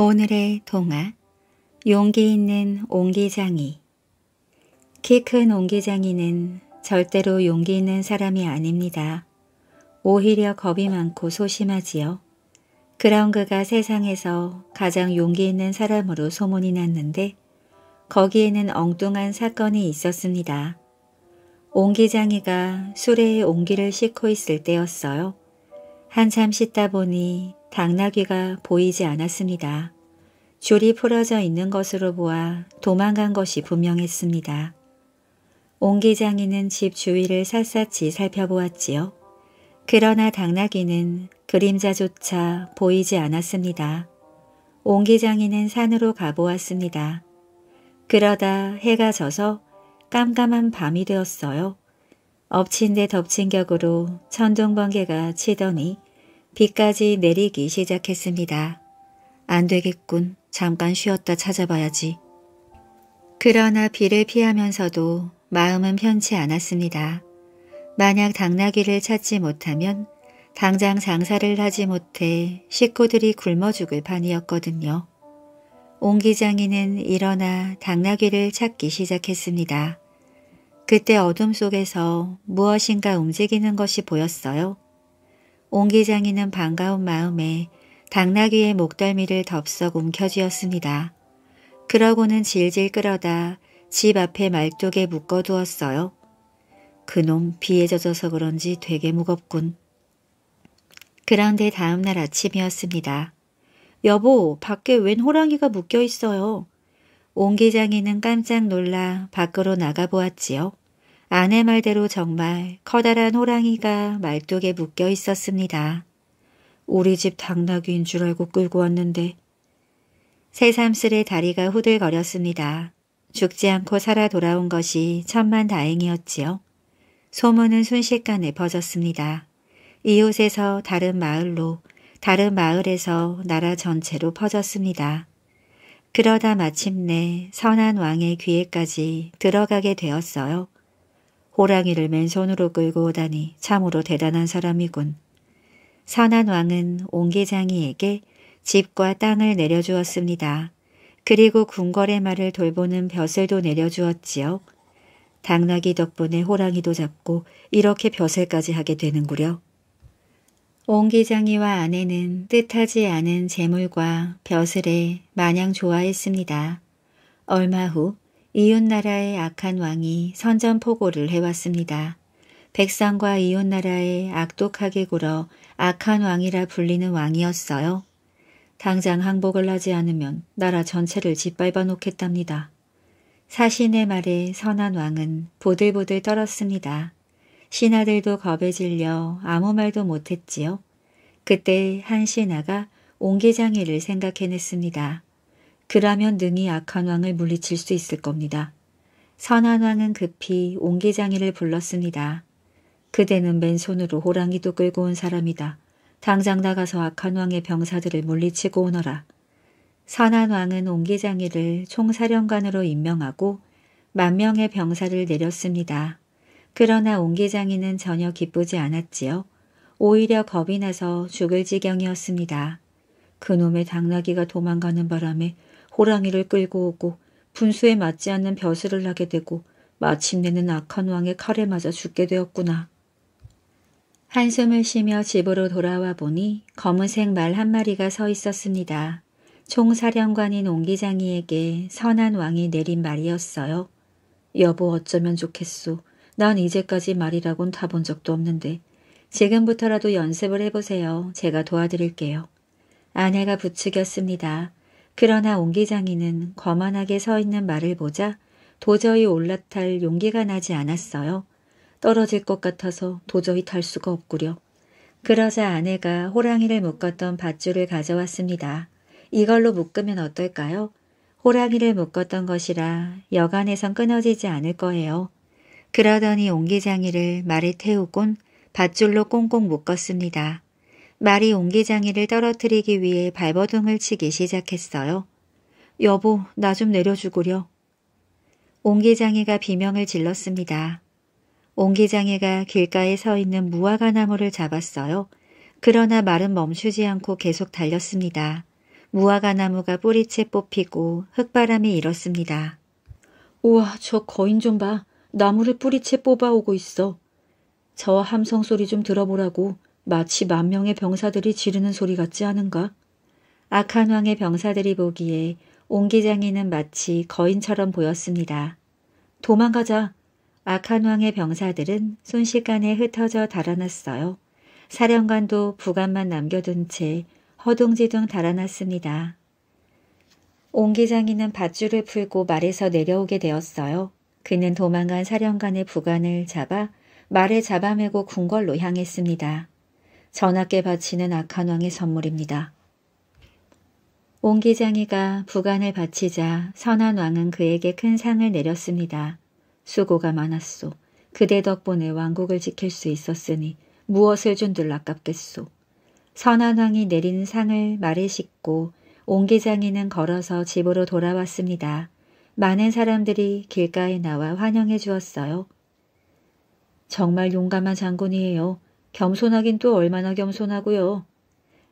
오늘의 동화 용기 있는 옹기장이 키 큰 옹기장이는 절대로 용기 있는 사람이 아닙니다. 오히려 겁이 많고 소심하지요. 그런 그가 세상에서 가장 용기 있는 사람으로 소문이 났는데 거기에는 엉뚱한 사건이 있었습니다. 옹기장이가 수레에 옹기를 싣고 있을 때였어요. 한참 씻다 보니 당나귀가 보이지 않았습니다. 줄이 풀어져 있는 것으로 보아 도망간 것이 분명했습니다. 옹기장이는 집 주위를 샅샅이 살펴보았지요. 그러나 당나귀는 그림자조차 보이지 않았습니다. 옹기장이는 산으로 가보았습니다. 그러다 해가 져서 깜깜한 밤이 되었어요. 엎친 데 덮친 격으로 천둥번개가 치더니 비까지 내리기 시작했습니다. 안 되겠군. 잠깐 쉬었다 찾아봐야지. 그러나 비를 피하면서도 마음은 편치 않았습니다. 만약 당나귀를 찾지 못하면 당장 장사를 하지 못해 식구들이 굶어 죽을 판이었거든요. 옹 기장이는 일어나 당나귀를 찾기 시작했습니다. 그때 어둠 속에서 무엇인가 움직이는 것이 보였어요. 옹기장이는 반가운 마음에 당나귀의 목덜미를 덥석 움켜쥐었습니다. 그러고는 질질 끌어다 집 앞에 말뚝에 묶어두었어요. 그놈 비에 젖어서 그런지 되게 무겁군. 그런데 다음날 아침이었습니다. 여보, 밖에 웬 호랑이가 묶여 있어요. 옹기장이는 깜짝 놀라 밖으로 나가보았지요. 아내 말대로 정말 커다란 호랑이가 말뚝에 묶여 있었습니다. 우리 집 당나귀인 줄 알고 끌고 왔는데 새삼스레 다리가 후들거렸습니다. 죽지 않고 살아 돌아온 것이 천만다행이었지요. 소문은 순식간에 퍼졌습니다. 이웃에서 다른 마을로 다른 마을에서 나라 전체로 퍼졌습니다. 그러다 마침내 선한 왕의 귀에까지 들어가게 되었어요. 호랑이를 맨손으로 끌고 오다니 참으로 대단한 사람이군. 선한 왕은 옹계장이에게 집과 땅을 내려주었습니다. 그리고 궁궐의 말을 돌보는 벼슬도 내려주었지요. 당나귀 덕분에 호랑이도 잡고 이렇게 벼슬까지 하게 되는구려. 옹기장이와 아내는 뜻하지 않은 재물과 벼슬에 마냥 좋아했습니다. 얼마 후 이웃나라의 악한 왕이 선전포고를 해왔습니다. 백성과 이웃나라에 악독하게 굴어 악한 왕이라 불리는 왕이었어요. 당장 항복을 하지 않으면 나라 전체를 짓밟아 놓겠답니다. 사신의 말에 선한 왕은 보들보들 떨었습니다. 신하들도 겁에 질려 아무 말도 못했지요. 그때 한 신하가 옹기장애를 생각해냈습니다. 그라면 능히 악한 왕을 물리칠 수 있을 겁니다. 선한 왕은 급히 옹기장이를 불렀습니다. 그대는 맨손으로 호랑이도 끌고 온 사람이다. 당장 나가서 악한 왕의 병사들을 물리치고 오너라. 선한 왕은 옹기장이를 총사령관으로 임명하고 만 명의 병사를 내렸습니다. 그러나 옹기장이는 전혀 기쁘지 않았지요. 오히려 겁이 나서 죽을 지경이었습니다. 그놈의 당나귀가 도망가는 바람에 호랑이를 끌고 오고 분수에 맞지 않는 벼슬을 하게 되고 마침내는 악한 왕의 칼에 맞아 죽게 되었구나. 한숨을 쉬며 집으로 돌아와 보니 검은색 말 한 마리가 서 있었습니다. 총사령관인 옹기장이에게 선한 왕이 내린 말이었어요. 여보 어쩌면 좋겠소. 난 이제까지 말이라곤 타본 적도 없는데 지금부터라도 연습을 해보세요. 제가 도와드릴게요. 아내가 부추겼습니다. 그러나 옹기장이는 거만하게 서 있는 말을 보자 도저히 올라탈 용기가 나지 않았어요. 떨어질 것 같아서 도저히 탈 수가 없구려. 그러자 아내가 호랑이를 묶었던 밧줄을 가져왔습니다. 이걸로 묶으면 어떨까요? 호랑이를 묶었던 것이라 여간에선 끊어지지 않을 거예요. 그러더니 옹기장이를 말에 태우곤 밧줄로 꽁꽁 묶었습니다. 말이 옹기장이를 떨어뜨리기 위해 발버둥을 치기 시작했어요. 여보, 나 좀 내려주구려. 옹기장이가 비명을 질렀습니다. 옹기장이가 길가에 서 있는 무화과 나무를 잡았어요. 그러나 말은 멈추지 않고 계속 달렸습니다. 무화과 나무가 뿌리채 뽑히고 흙바람이 일었습니다. 우와, 저 거인 좀 봐. 나무를 뿌리채 뽑아오고 있어. 저 함성 소리 좀 들어보라고. 마치 만 명의 병사들이 지르는 소리 같지 않은가? 악한 왕의 병사들이 보기에 옹기장이는 마치 거인처럼 보였습니다. 도망가자! 악한 왕의 병사들은 순식간에 흩어져 달아났어요. 사령관도 부관만 남겨둔 채 허둥지둥 달아났습니다. 옹기장이는 밧줄을 풀고 말에서 내려오게 되었어요. 그는 도망간 사령관의 부관을 잡아 말에 잡아매고 궁궐로 향했습니다. 전하께 바치는 악한 왕의 선물입니다. 옹기장이가 부관을 바치자 선한 왕은 그에게 큰 상을 내렸습니다. 수고가 많았소. 그대 덕분에 왕국을 지킬 수 있었으니 무엇을 준들 아깝겠소. 선한 왕이 내린 상을 말에 싣고 옹기장이는 걸어서 집으로 돌아왔습니다. 많은 사람들이 길가에 나와 환영해 주었어요. 정말 용감한 장군이에요. 겸손하긴 또 얼마나 겸손하고요.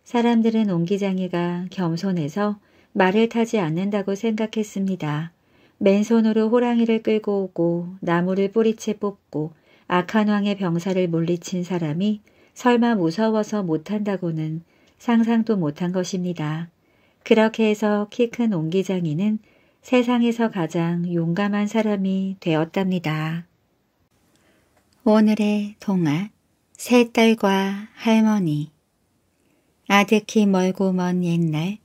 사람들은 옹기장이가 겸손해서 말을 타지 않는다고 생각했습니다. 맨손으로 호랑이를 끌고 오고 나무를 뿌리채 뽑고 악한 왕의 병사를 물리친 사람이 설마 무서워서 못한다고는 상상도 못한 것입니다. 그렇게 해서 키 큰 옹기장이는 세상에서 가장 용감한 사람이 되었답니다. 오늘의 동화 세 딸과 할머니 아득히 멀고 먼 옛날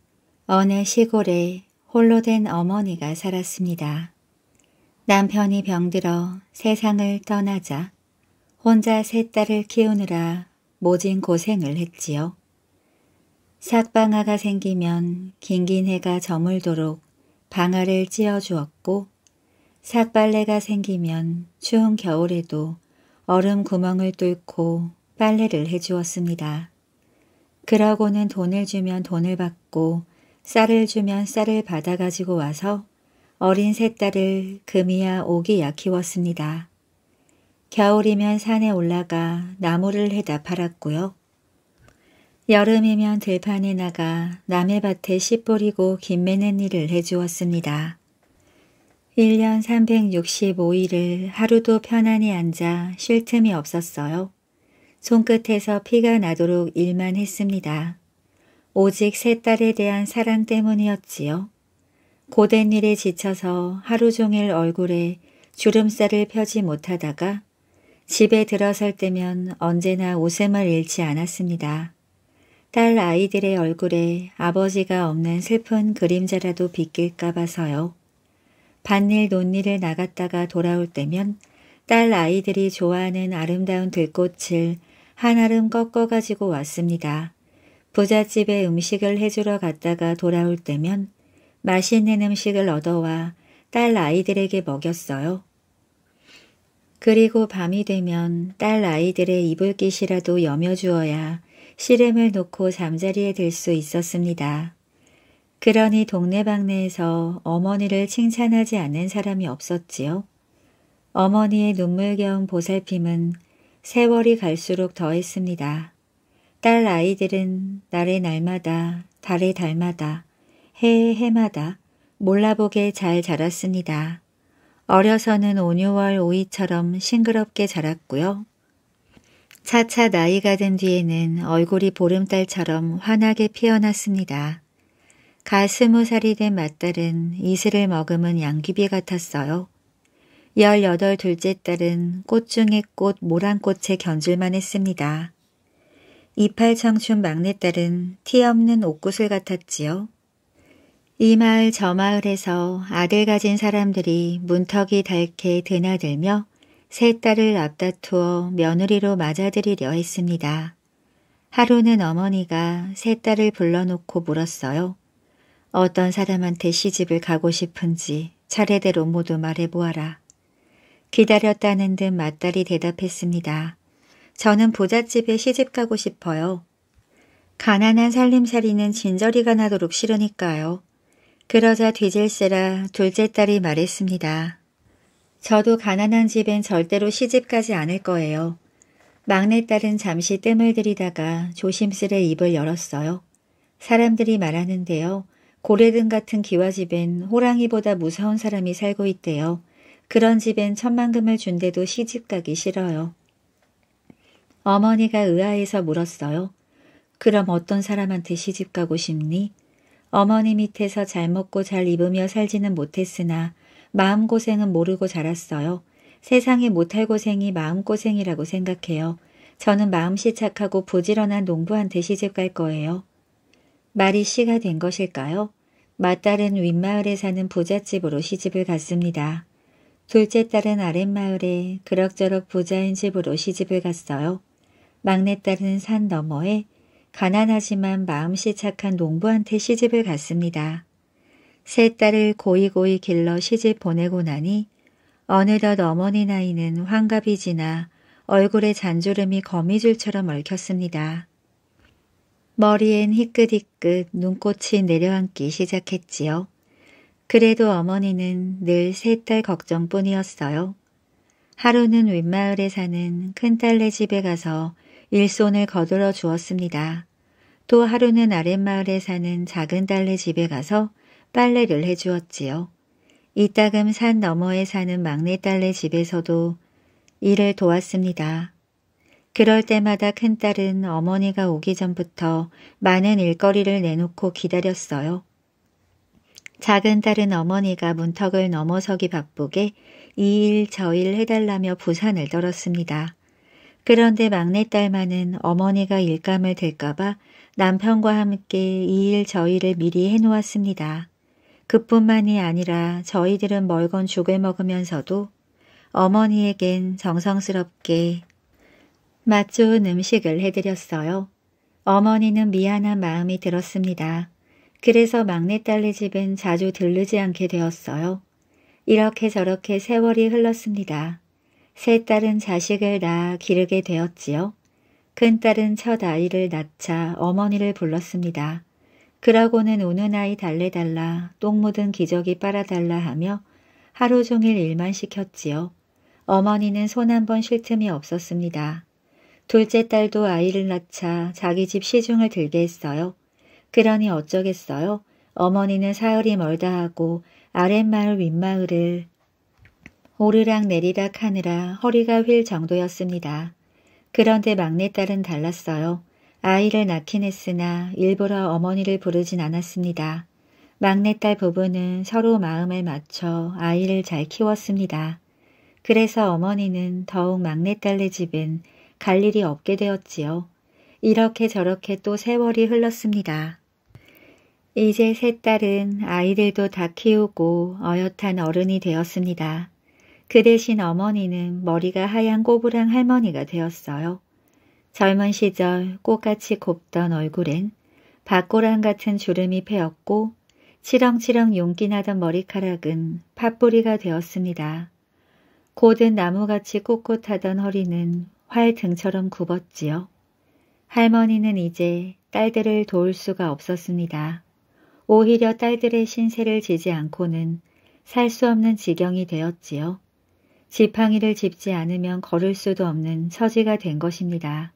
어느 시골에 홀로 된 어머니가 살았습니다. 남편이 병들어 세상을 떠나자 혼자 세 딸을 키우느라 모진 고생을 했지요. 삭방아가 생기면 긴긴 해가 저물도록 방아를 찧어주었고 삭발레가 생기면 추운 겨울에도 얼음 구멍을 뚫고 빨래를 해주었습니다. 그러고는 돈을 주면 돈을 받고 쌀을 주면 쌀을 받아가지고 와서 어린 세 딸을 금이야 오기야 키웠습니다. 겨울이면 산에 올라가 나무를 해다 팔았고요. 여름이면 들판에 나가 남의 밭에 씨 뿌리고 김매는 일을 해주었습니다. 1년 365일을 하루도 편안히 앉아 쉴 틈이 없었어요. 손끝에서 피가 나도록 일만 했습니다. 오직 세 딸에 대한 사랑 때문이었지요. 고된 일에 지쳐서 하루 종일 얼굴에 주름살을 펴지 못하다가 집에 들어설 때면 언제나 웃음을 잃지 않았습니다. 딸 아이들의 얼굴에 아버지가 없는 슬픈 그림자라도 빗길까 봐서요. 반일 논일을 나갔다가 돌아올 때면 딸 아이들이 좋아하는 아름다운 들꽃을 한 아름 꺾어 가지고 왔습니다. 부잣집에 음식을 해주러 갔다가 돌아올 때면 맛있는 음식을 얻어와 딸 아이들에게 먹였어요. 그리고 밤이 되면 딸 아이들의 이불깃이라도 여며주어야 씨름을 놓고 잠자리에 들 수 있었습니다. 그러니 동네방네에서 어머니를 칭찬하지 않는 사람이 없었지요. 어머니의 눈물겨운 보살핌은 세월이 갈수록 더했습니다. 딸 아이들은 날의 날마다, 달의 달마다, 해의 해마다 몰라보게 잘 자랐습니다. 어려서는 5뉴월 오이처럼 싱그럽게 자랐고요. 차차 나이가 든 뒤에는 얼굴이 보름달처럼 환하게 피어났습니다. 가스무 살이 된 맏딸은 이슬을 머금은 양귀비 같았어요. 열여덟 둘째 딸은 꽃 중의 꽃 모란꽃에 견줄만 했습니다. 이팔청춘 막내딸은 티없는 옷구슬 같았지요. 이 마을 저 마을에서 아들 가진 사람들이 문턱이 닳게 드나들며 세 딸을 앞다투어 며느리로 맞아들이려 했습니다. 하루는 어머니가 세 딸을 불러놓고 물었어요. 어떤 사람한테 시집을 가고 싶은지 차례대로 모두 말해보아라. 기다렸다는 듯 맞다리 대답했습니다. 저는 부잣집에 시집 가고 싶어요. 가난한 살림살이는 진저리가 나도록 싫으니까요. 그러자 뒤질세라 둘째 딸이 말했습니다. 저도 가난한 집엔 절대로 시집 가지 않을 거예요. 막내딸은 잠시 뜸을 들이다가 조심스레 입을 열었어요. 사람들이 말하는데요. 고래등 같은 기와집엔 호랑이보다 무서운 사람이 살고 있대요. 그런 집엔 천만금을 준대도 시집 가기 싫어요. 어머니가 의아해서 물었어요. 그럼 어떤 사람한테 시집 가고 싶니? 어머니 밑에서 잘 먹고 잘 입으며 살지는 못했으나 마음고생은 모르고 자랐어요. 세상에 못할 고생이 마음고생이라고 생각해요. 저는 마음씨 착하고 부지런한 농부한테 시집 갈 거예요. 말이 씨가 된 것일까요? 맏딸은 윗마을에 사는 부잣집으로 시집을 갔습니다. 둘째 딸은 아랫마을에 그럭저럭 부자인 집으로 시집을 갔어요. 막내딸은 산 너머에 가난하지만 마음씨 착한 농부한테 시집을 갔습니다. 세 딸을 고이고이 길러 시집 보내고 나니 어느덧 어머니 나이는 환갑이 지나 얼굴에 잔주름이 거미줄처럼 얽혔습니다. 머리엔 희끗희끗 눈꽃이 내려앉기 시작했지요. 그래도 어머니는 늘 세 딸 걱정뿐이었어요. 하루는 윗마을에 사는 큰딸네 집에 가서 일손을 거들어 주었습니다. 또 하루는 아랫마을에 사는 작은 딸네 집에 가서 빨래를 해주었지요. 이따금 산 너머에 사는 막내 딸네 집에서도 일을 도왔습니다. 그럴 때마다 큰딸은 어머니가 오기 전부터 많은 일거리를 내놓고 기다렸어요. 작은 딸은 어머니가 문턱을 넘어서기 바쁘게 이일저일 해달라며 부산을 떨었습니다. 그런데 막내딸만은 어머니가 일감을 들까봐 남편과 함께 이일저 일을 미리 해놓았습니다. 그뿐만이 아니라 저희들은 멀건 죽을 먹으면서도 어머니에겐 정성스럽게 맛 좋은 음식을 해드렸어요. 어머니는 미안한 마음이 들었습니다. 그래서 막내딸네 집엔 자주 들르지 않게 되었어요. 이렇게 저렇게 세월이 흘렀습니다. 세 딸은 자식을 낳아 기르게 되었지요. 큰딸은 첫 아이를 낳자 어머니를 불렀습니다. 그러고는 우는 아이 달래달라 똥 묻은 기저귀 빨아달라 하며 하루 종일 일만 시켰지요. 어머니는 손 한 번 쉴 틈이 없었습니다. 둘째 딸도 아이를 낳자 자기 집 시중을 들게 했어요. 그러니 어쩌겠어요. 어머니는 사흘이 멀다 하고 아랫마을 윗마을을 오르락 내리락 하느라 허리가 휠 정도였습니다. 그런데 막내딸은 달랐어요. 아이를 낳긴 했으나 일부러 어머니를 부르진 않았습니다. 막내딸 부부는 서로 마음을 맞춰 아이를 잘 키웠습니다. 그래서 어머니는 더욱 막내딸네 집은 갈 일이 없게 되었지요. 이렇게 저렇게 또 세월이 흘렀습니다. 이제 세 딸은 아이들도 다 키우고 어엿한 어른이 되었습니다. 그 대신 어머니는 머리가 하얀 꼬부랑 할머니가 되었어요. 젊은 시절 꽃같이 곱던 얼굴엔 박고랑 같은 주름이 패였고 치렁치렁 용기나던 머리카락은 팥뿌리가 되었습니다. 고든 나무같이 꼿꼿하던 허리는 활등처럼 굽었지요. 할머니는 이제 딸들을 도울 수가 없었습니다. 오히려 딸들의 신세를 지지 않고는 살 수 없는 지경이 되었지요. 지팡이를 짚지 않으면 걸을 수도 없는 처지가 된 것입니다.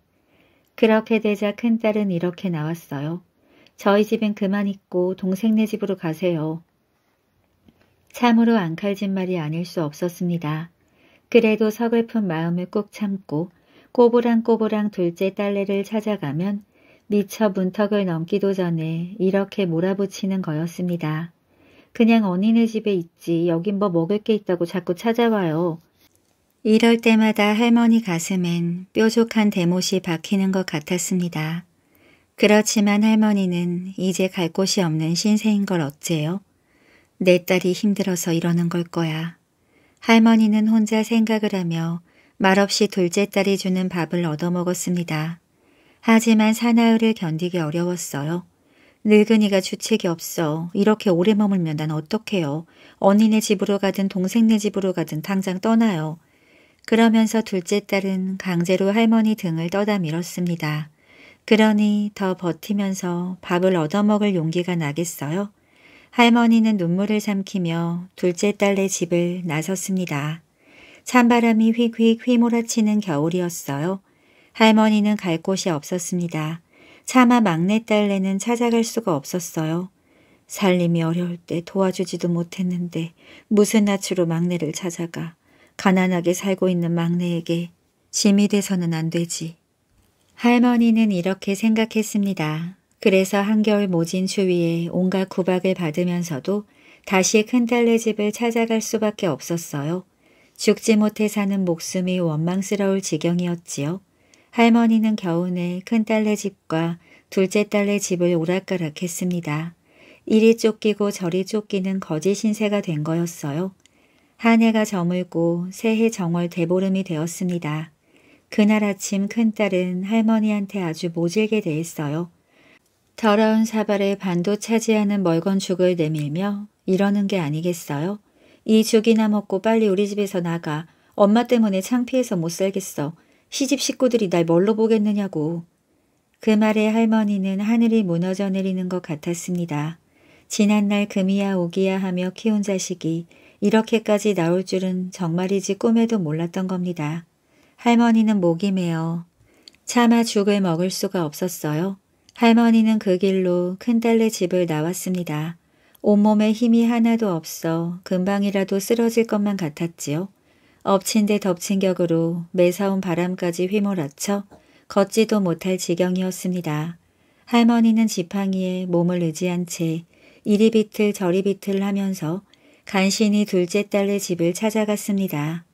그렇게 되자 큰딸은 이렇게 나왔어요. 저희 집엔 그만 있고 동생네 집으로 가세요. 참으로 앙칼진 말이 아닐 수 없었습니다. 그래도 서글픈 마음을 꾹 참고 꼬부랑꼬부랑 둘째 딸내를 찾아가면 미처 문턱을 넘기도 전에 이렇게 몰아붙이는 거였습니다. 그냥 언니네 집에 있지 여긴 뭐 먹을 게 있다고 자꾸 찾아와요. 이럴 때마다 할머니 가슴엔 뾰족한 대못이 박히는 것 같았습니다. 그렇지만 할머니는 이제 갈 곳이 없는 신세인 걸 어째요? 내 딸이 힘들어서 이러는 걸 거야. 할머니는 혼자 생각을 하며 말없이 둘째 딸이 주는 밥을 얻어먹었습니다. 하지만 사나흘을 견디기 어려웠어요. 늙은이가 주책이 없어. 이렇게 오래 머물면 난 어떡해요. 언니네 집으로 가든 동생네 집으로 가든 당장 떠나요. 그러면서 둘째 딸은 강제로 할머니 등을 떠다 밀었습니다. 그러니 더 버티면서 밥을 얻어먹을 용기가 나겠어요? 할머니는 눈물을 삼키며 둘째 딸네 집을 나섰습니다. 찬바람이 휙휙 휘몰아치는 겨울이었어요. 할머니는 갈 곳이 없었습니다. 차마 막내딸내는 찾아갈 수가 없었어요. 살림이 어려울 때 도와주지도 못했는데 무슨 낯으로 막내를 찾아가 가난하게 살고 있는 막내에게 짐이 돼서는 안 되지. 할머니는 이렇게 생각했습니다. 그래서 한겨울 모진 추위에 온갖 구박을 받으면서도 다시 큰딸네 집을 찾아갈 수밖에 없었어요. 죽지 못해 사는 목숨이 원망스러울 지경이었지요. 할머니는 겨우내 큰딸네 집과 둘째 딸네 집을 오락가락했습니다. 이리 쫓기고 저리 쫓기는 거지 신세가 된 거였어요. 한 해가 저물고 새해 정월 대보름이 되었습니다. 그날 아침 큰딸은 할머니한테 아주 모질게 대했어요. 더러운 사발에 반도 차지하는 멀건 죽을 내밀며 이러는 게 아니겠어요? 이 죽이나 먹고 빨리 우리 집에서 나가. 엄마 때문에 창피해서 못 살겠어. 시집 식구들이 날 뭘로 보겠느냐고. 그 말에 할머니는 하늘이 무너져 내리는 것 같았습니다. 지난날 금이야 오기야 하며 키운 자식이 이렇게까지 나올 줄은 정말이지 꿈에도 몰랐던 겁니다. 할머니는 목이 메어 차마 죽을 먹을 수가 없었어요. 할머니는 그 길로 큰딸네 집을 나왔습니다. 온몸에 힘이 하나도 없어 금방이라도 쓰러질 것만 같았지요. 엎친 데 덮친 격으로 매사운 바람까지 휘몰아쳐 걷지도 못할 지경이었습니다. 할머니는 지팡이에 몸을 의지한 채 이리 비틀 저리 비틀 하면서 간신히 둘째 딸의 집을 찾아갔습니다.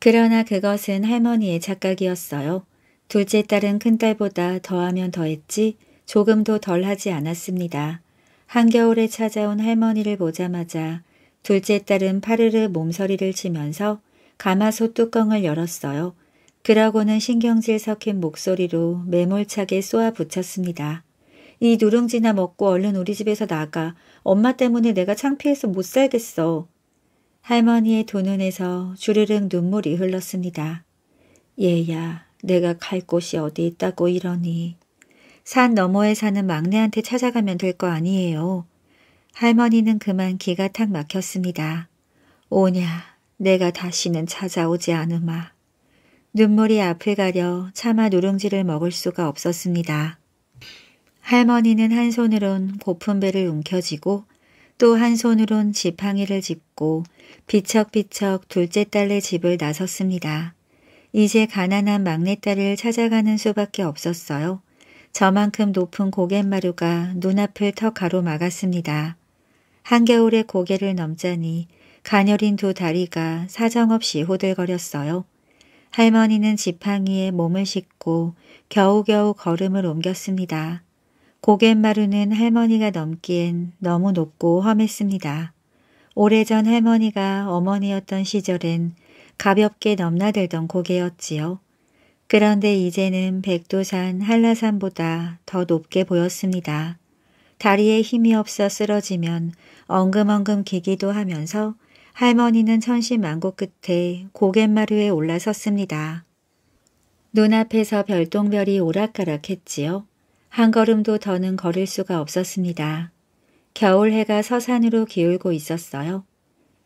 그러나 그것은 할머니의 착각이었어요. 둘째 딸은 큰딸보다 더하면 더했지 조금도 덜하지 않았습니다. 한겨울에 찾아온 할머니를 보자마자 둘째 딸은 파르르 몸서리를 치면서 가마솥 뚜껑을 열었어요. 그러고는 신경질 섞인 목소리로 매몰차게 쏘아붙였습니다. 이 누룽지나 먹고 얼른 우리 집에서 나가. 엄마 때문에 내가 창피해서 못 살겠어. 할머니의 두 눈에서 주르륵 눈물이 흘렀습니다. 얘야, 내가 갈 곳이 어디 있다고 이러니. 산 너머에 사는 막내한테 찾아가면 될 거 아니에요. 할머니는 그만 기가 탁 막혔습니다. 오냐, 내가 다시는 찾아오지 않으마. 눈물이 앞을 가려 차마 누룽지를 먹을 수가 없었습니다. 할머니는 한 손으론 고픈 배를 움켜쥐고 또 한 손으론 지팡이를 짚고 비척비척 둘째 딸의 집을 나섰습니다. 이제 가난한 막내딸을 찾아가는 수밖에 없었어요. 저만큼 높은 고갯마루가 눈앞을 턱 가로막았습니다. 한겨울에 고개를 넘자니 가녀린 두 다리가 사정없이 호들거렸어요. 할머니는 지팡이에 몸을 싣고 겨우겨우 걸음을 옮겼습니다. 고갯마루는 할머니가 넘기엔 너무 높고 험했습니다. 오래전 할머니가 어머니였던 시절엔 가볍게 넘나들던 고개였지요. 그런데 이제는 백두산 한라산보다 더 높게 보였습니다. 다리에 힘이 없어 쓰러지면 엉금엉금 기기도 하면서 할머니는 천신만고 끝에 고갯마루에 올라섰습니다. 눈앞에서 별똥별이 오락가락했지요. 한 걸음도 더는 걸을 수가 없었습니다. 겨울해가 서산으로 기울고 있었어요.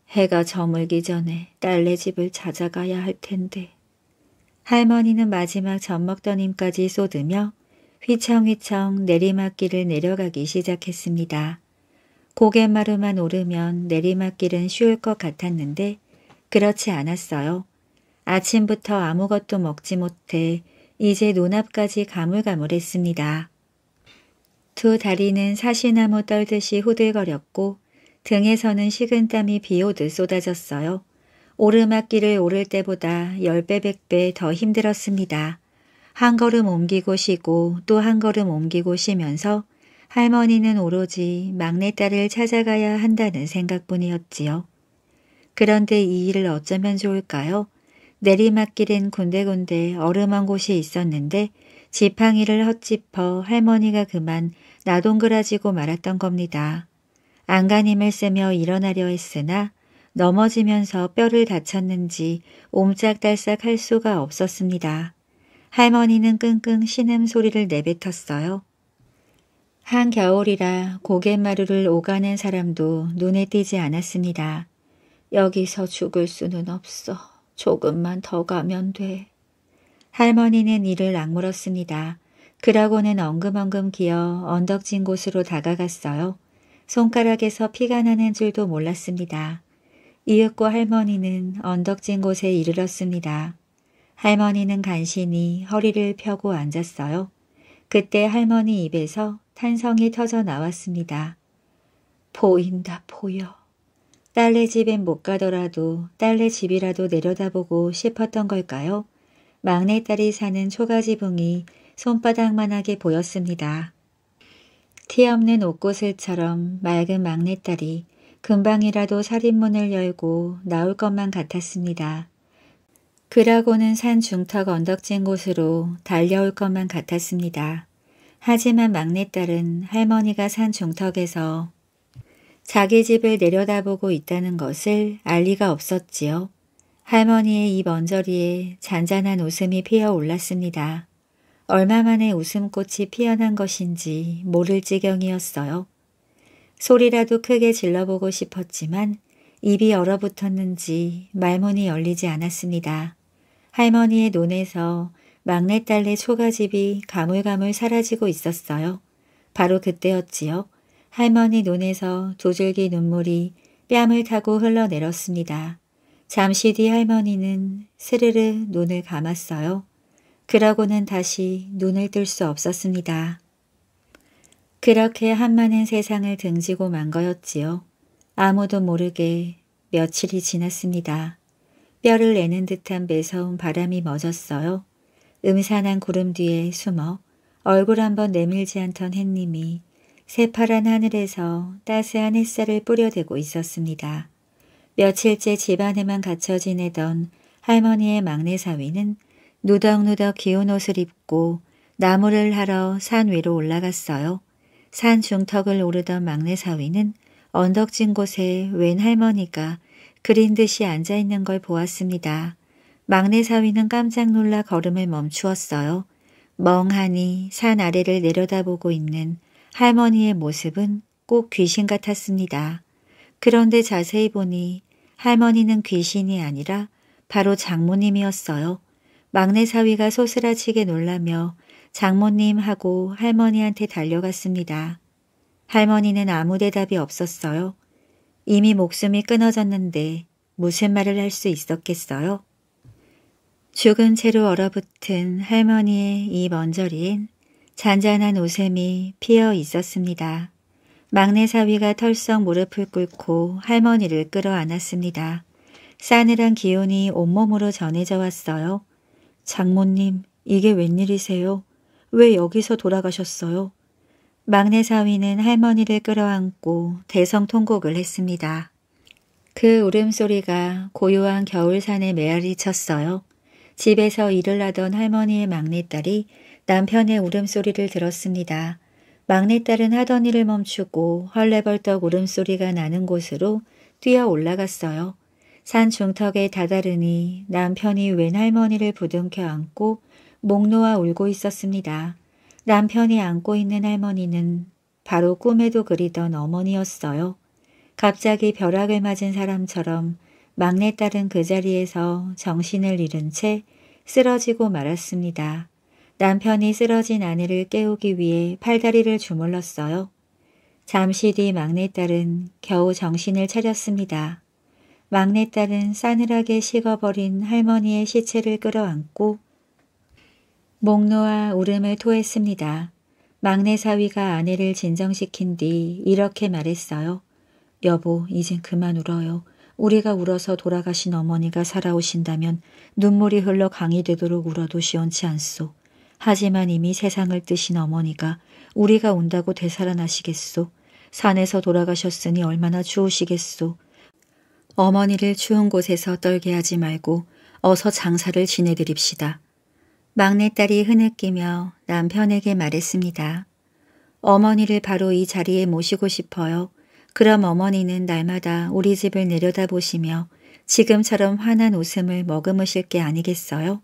해가 저물기 전에 딸네 집을 찾아가야 할 텐데. 할머니는 마지막 젖먹던 힘까지 쏟으며 휘청휘청 내리막길을 내려가기 시작했습니다. 고갯마루만 오르면 내리막길은 쉬울 것 같았는데 그렇지 않았어요. 아침부터 아무것도 먹지 못해 이제 눈앞까지 가물가물했습니다. 두 다리는 사시나무 떨듯이 후들거렸고 등에서는 식은땀이 비오듯 쏟아졌어요. 오르막길을 오를 때보다 10배 100배 더 힘들었습니다. 한 걸음 옮기고 쉬고 또 한 걸음 옮기고 쉬면서 할머니는 오로지 막내딸을 찾아가야 한다는 생각뿐이었지요. 그런데 이 일을 어쩌면 좋을까요? 내리막길엔 군데군데 얼음한 곳이 있었는데 지팡이를 헛짚어 할머니가 그만 나동그라지고 말았던 겁니다. 안간힘을 쓰며 일어나려 했으나 넘어지면서 뼈를 다쳤는지 옴짝달싹 할 수가 없었습니다. 할머니는 끙끙 신음 소리를 내뱉었어요. 한겨울이라 고갯마루를 오가는 사람도 눈에 띄지 않았습니다. 여기서 죽을 수는 없어. 조금만 더 가면 돼. 할머니는 이를 악물었습니다. 그러고는 엉금엉금 기어 언덕진 곳으로 다가갔어요. 손가락에서 피가 나는 줄도 몰랐습니다. 이윽고 할머니는 언덕진 곳에 이르렀습니다. 할머니는 간신히 허리를 펴고 앉았어요. 그때 할머니 입에서 탄성이 터져 나왔습니다. 보인다 보여. 딸네 집엔 못 가더라도 딸네 집이라도 내려다보고 싶었던 걸까요? 막내딸이 사는 초가지붕이 손바닥만하게 보였습니다. 티 없는 옷고슬처럼 맑은 막내딸이 금방이라도 살인문을 열고 나올 것만 같았습니다. 그라고는 산 중턱 언덕진 곳으로 달려올 것만 같았습니다. 하지만 막내딸은 할머니가 산 중턱에서 자기 집을 내려다보고 있다는 것을 알 리가 없었지요. 할머니의 입 언저리에 잔잔한 웃음이 피어올랐습니다. 얼마 만에 웃음꽃이 피어난 것인지 모를 지경이었어요. 소리라도 크게 질러보고 싶었지만 입이 얼어붙었는지 말문이 열리지 않았습니다. 할머니의 논에서 막내딸네 초가집이 가물가물 사라지고 있었어요. 바로 그때였지요. 할머니 논에서두 줄기 눈물이 뺨을 타고 흘러내렸습니다. 잠시 뒤 할머니는 스르르 눈을 감았어요. 그러고는 다시 눈을 뜰 수 없었습니다. 그렇게 한많은 세상을 등지고 만 거였지요. 아무도 모르게 며칠이 지났습니다. 뼈를 내는 듯한 매서운 바람이 멎었어요. 음산한 구름 뒤에 숨어 얼굴 한번 내밀지 않던 햇님이 새파란 하늘에서 따스한 햇살을 뿌려대고 있었습니다. 며칠째 집안에만 갇혀 지내던 할머니의 막내 사위는 누덕누덕 기운 옷을 입고 나무를 하러 산 위로 올라갔어요. 산 중턱을 오르던 막내 사위는 언덕진 곳에 웬 할머니가 그린 듯이 앉아있는 걸 보았습니다. 막내 사위는 깜짝 놀라 걸음을 멈추었어요. 멍하니 산 아래를 내려다보고 있는 할머니의 모습은 꼭 귀신 같았습니다. 그런데 자세히 보니 할머니는 귀신이 아니라 바로 장모님이었어요. 막내 사위가 소스라치게 놀라며 장모님하고 할머니한테 달려갔습니다. 할머니는 아무 대답이 없었어요. 이미 목숨이 끊어졌는데 무슨 말을 할 수 있었겠어요? 죽은 채로 얼어붙은 할머니의 이 먼저리엔 잔잔한 웃음이 피어 있었습니다. 막내 사위가 털썩 무릎을 꿇고 할머니를 끌어안았습니다. 싸늘한 기운이 온몸으로 전해져 왔어요. 장모님, 이게 웬일이세요? 왜 여기서 돌아가셨어요? 막내 사위는 할머니를 끌어안고 대성통곡을 했습니다. 그 울음소리가 고요한 겨울산에 메아리 쳤어요. 집에서 일을 하던 할머니의 막내딸이 남편의 울음소리를 들었습니다. 막내딸은 하던 일을 멈추고 헐레벌떡 울음소리가 나는 곳으로 뛰어 올라갔어요. 산 중턱에 다다르니 남편이 웬 할머니를 부둥켜 안고 목 놓아 울고 있었습니다. 남편이 안고 있는 할머니는 바로 꿈에도 그리던 어머니였어요. 갑자기 벼락을 맞은 사람처럼 막내딸은 그 자리에서 정신을 잃은 채 쓰러지고 말았습니다. 남편이 쓰러진 아내를 깨우기 위해 팔다리를 주물렀어요. 잠시 뒤 막내딸은 겨우 정신을 차렸습니다. 막내딸은 싸늘하게 식어버린 할머니의 시체를 끌어안고 목 놓아 울음을 토했습니다. 막내 사위가 아내를 진정시킨 뒤 이렇게 말했어요. 여보, 이젠 그만 울어요. 우리가 울어서 돌아가신 어머니가 살아오신다면 눈물이 흘러 강이 되도록 울어도 시원치 않소. 하지만 이미 세상을 뜨신 어머니가 우리가 온다고 되살아나시겠소. 산에서 돌아가셨으니 얼마나 추우시겠소. 어머니를 추운 곳에서 떨게 하지 말고 어서 장사를 지내드립시다. 막내딸이 흐느끼며 남편에게 말했습니다. 어머니를 바로 이 자리에 모시고 싶어요. 그럼 어머니는 날마다 우리 집을 내려다보시며 지금처럼 환한 웃음을 머금으실 게 아니겠어요?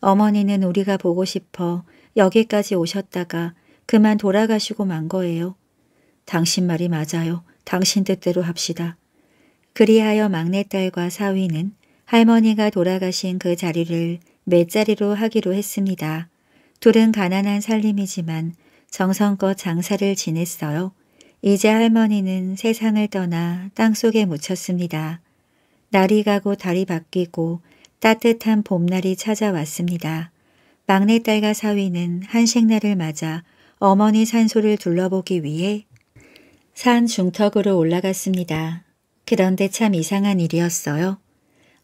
어머니는 우리가 보고 싶어 여기까지 오셨다가 그만 돌아가시고 만 거예요. 당신 말이 맞아요. 당신 뜻대로 합시다. 그리하여 막내딸과 사위는 할머니가 돌아가신 그 자리를 맷자리로 하기로 했습니다. 둘은 가난한 살림이지만 정성껏 장사를 지냈어요. 이제 할머니는 세상을 떠나 땅속에 묻혔습니다. 날이 가고 달이 바뀌고 따뜻한 봄날이 찾아왔습니다. 막내딸과 사위는 한식날을 맞아 어머니 산소를 둘러보기 위해 산 중턱으로 올라갔습니다. 그런데 참 이상한 일이었어요.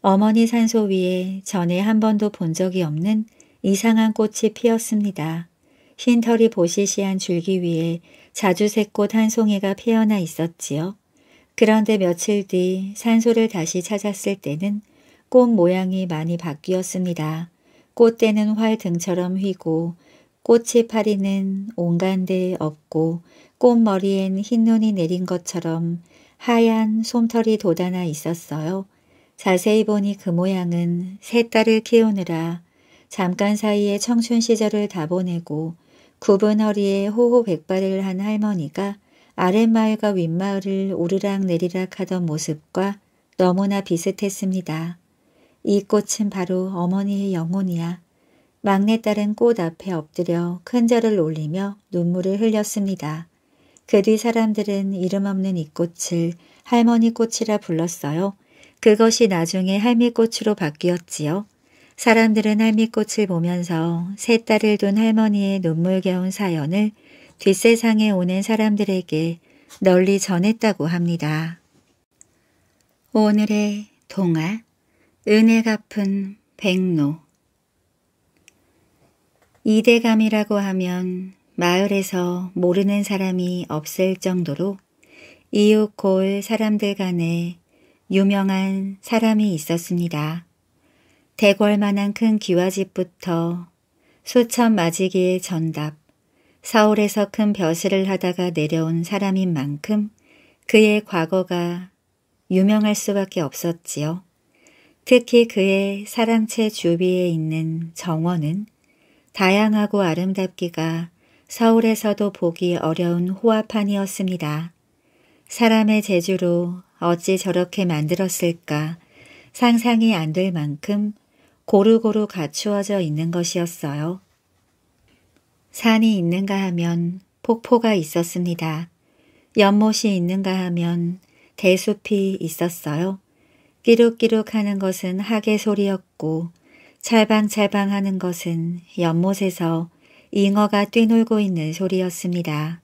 어머니 산소 위에 전에 한 번도 본 적이 없는 이상한 꽃이 피었습니다. 흰털이 보시시한 줄기 위에 자주색꽃 한 송이가 피어나 있었지요. 그런데 며칠 뒤 산소를 다시 찾았을 때는 꽃 모양이 많이 바뀌었습니다. 꽃대는 활 등처럼 휘고 꽃이 파리는 온간데 에 없고 꽃머리엔 흰눈이 내린 것처럼 하얀 솜털이 돋아나 있었어요. 자세히 보니 그 모양은 세 딸을 키우느라 잠깐 사이에 청춘 시절을 다 보내고 굽은 허리에 호호백발을 한 할머니가 아랫마을과 윗마을을 오르락 내리락 하던 모습과 너무나 비슷했습니다. 이 꽃은 바로 어머니의 영혼이야. 막내딸은 꽃 앞에 엎드려 큰절을 올리며 눈물을 흘렸습니다. 그 뒤 사람들은 이름 없는 이 꽃을 할머니 꽃이라 불렀어요. 그것이 나중에 할미꽃으로 바뀌었지요. 사람들은 할미꽃을 보면서 세 딸을 둔 할머니의 눈물겨운 사연을 뒷세상에 오는 사람들에게 널리 전했다고 합니다. 오늘의 동화 은혜 갚은 백로 이대감이라고 하면 마을에서 모르는 사람이 없을 정도로 이웃 고을 사람들 간에 유명한 사람이 있었습니다. 대궐만한 큰 기와집부터 수천 마지기의 전답, 서울에서 큰 벼슬을 하다가 내려온 사람인 만큼 그의 과거가 유명할 수밖에 없었지요. 특히 그의 사랑채 주위에 있는 정원은 다양하고 아름답기가 서울에서도 보기 어려운 호화판이었습니다. 사람의 재주로 어찌 저렇게 만들었을까 상상이 안 될 만큼 고루고루 갖추어져 있는 것이었어요. 산이 있는가 하면 폭포가 있었습니다. 연못이 있는가 하면 대숲이 있었어요. 끼룩끼룩 하는 것은 하계 소리였고 찰방찰방 하는 것은 연못에서 잉어가 뛰놀고 있는 소리였습니다.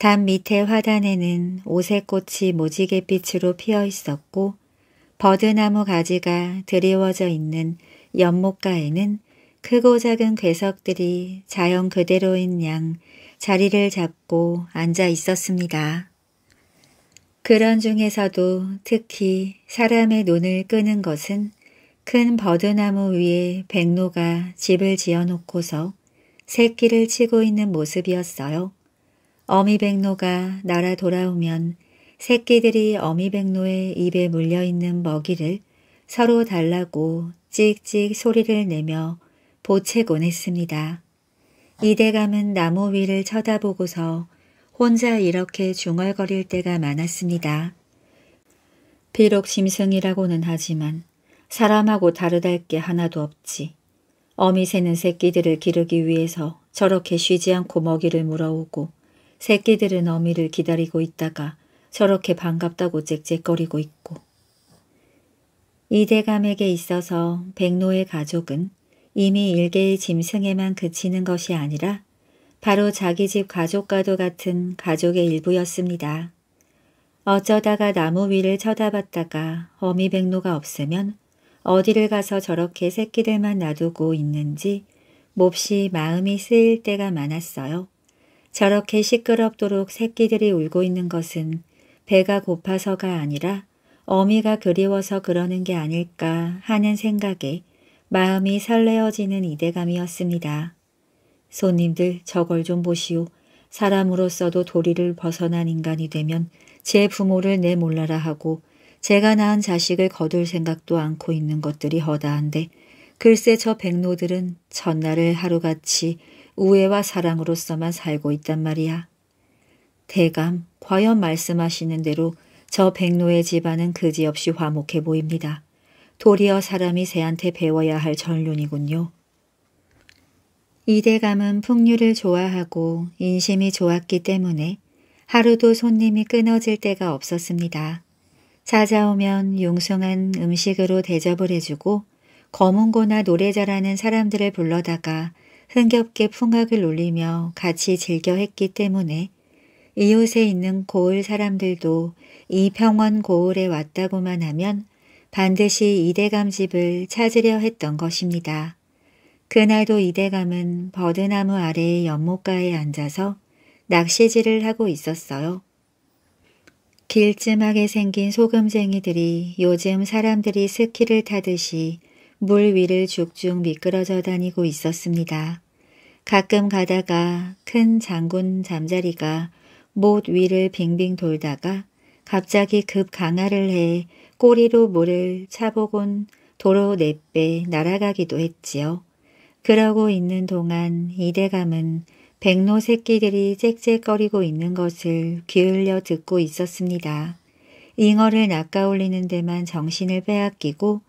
담 밑에 화단에는 오색꽃이 모지갯빛으로 피어 있었고 버드나무 가지가 드리워져 있는 연못가에는 크고 작은 괴석들이 자연 그대로인 양 자리를 잡고 앉아 있었습니다. 그런 중에서도 특히 사람의 눈을 끄는 것은 큰 버드나무 위에 백로가 집을 지어놓고서 새끼를 치고 있는 모습이었어요. 어미백로가 날아 돌아오면 새끼들이 어미백로의 입에 물려있는 먹이를 서로 달라고 찍찍 소리를 내며 보채곤 했습니다. 이대감은 나무 위를 쳐다보고서 혼자 이렇게 중얼거릴 때가 많았습니다. 비록 심승이라고는 하지만 사람하고 다르달 게 하나도 없지. 어미 새는 새끼들을 기르기 위해서 저렇게 쉬지 않고 먹이를 물어오고 새끼들은 어미를 기다리고 있다가 저렇게 반갑다고 짹짹거리고 있고 이대감에게 있어서 백노의 가족은 이미 일개의 짐승에만 그치는 것이 아니라 바로 자기 집 가족과도 같은 가족의 일부였습니다. 어쩌다가 나무 위를 쳐다봤다가 어미 백로가 없으면 어디를 가서 저렇게 새끼들만 놔두고 있는지 몹시 마음이 쓰일 때가 많았어요. 저렇게 시끄럽도록 새끼들이 울고 있는 것은 배가 고파서가 아니라 어미가 그리워서 그러는 게 아닐까 하는 생각에 마음이 설레어지는 이대감이었습니다. 손님들 저걸 좀 보시오. 사람으로서도 도리를 벗어난 인간이 되면 제 부모를 내몰라라 하고 제가 낳은 자식을 거둘 생각도 않고 있는 것들이 허다한데 글쎄 저백로들은 전날을 하루같이 우애와 사랑으로서만 살고 있단 말이야. 대감, 과연 말씀하시는 대로 저 백로의 집안은 그지없이 화목해 보입니다. 도리어 사람이 새한테 배워야 할 전륜이군요. 이 대감은 풍류를 좋아하고 인심이 좋았기 때문에 하루도 손님이 끊어질 때가 없었습니다. 찾아오면 용성한 음식으로 대접을 해주고 거문고나 노래 자라는 사람들을 불러다가 흥겹게 풍악을 울리며 같이 즐겨 했기 때문에 이웃에 있는 고을 사람들도 이 평원 고을에 왔다고만 하면 반드시 이대감 집을 찾으려 했던 것입니다. 그날도 이대감은 버드나무 아래의 연못가에 앉아서 낚시질을 하고 있었어요. 길쯤하게 생긴 소금쟁이들이 요즘 사람들이 스키를 타듯이 물 위를 죽죽 미끄러져 다니고 있었습니다. 가끔 가다가 큰 장군 잠자리가 못 위를 빙빙 돌다가 갑자기 급 강화를 해 꼬리로 물을 차보곤 도로 내빼 날아가기도 했지요. 그러고 있는 동안 이대감은 백로 새끼들이 짹짹거리고 있는 것을 귀울려 듣고 있었습니다. 잉어를 낚아올리는 데만 정신을 빼앗기고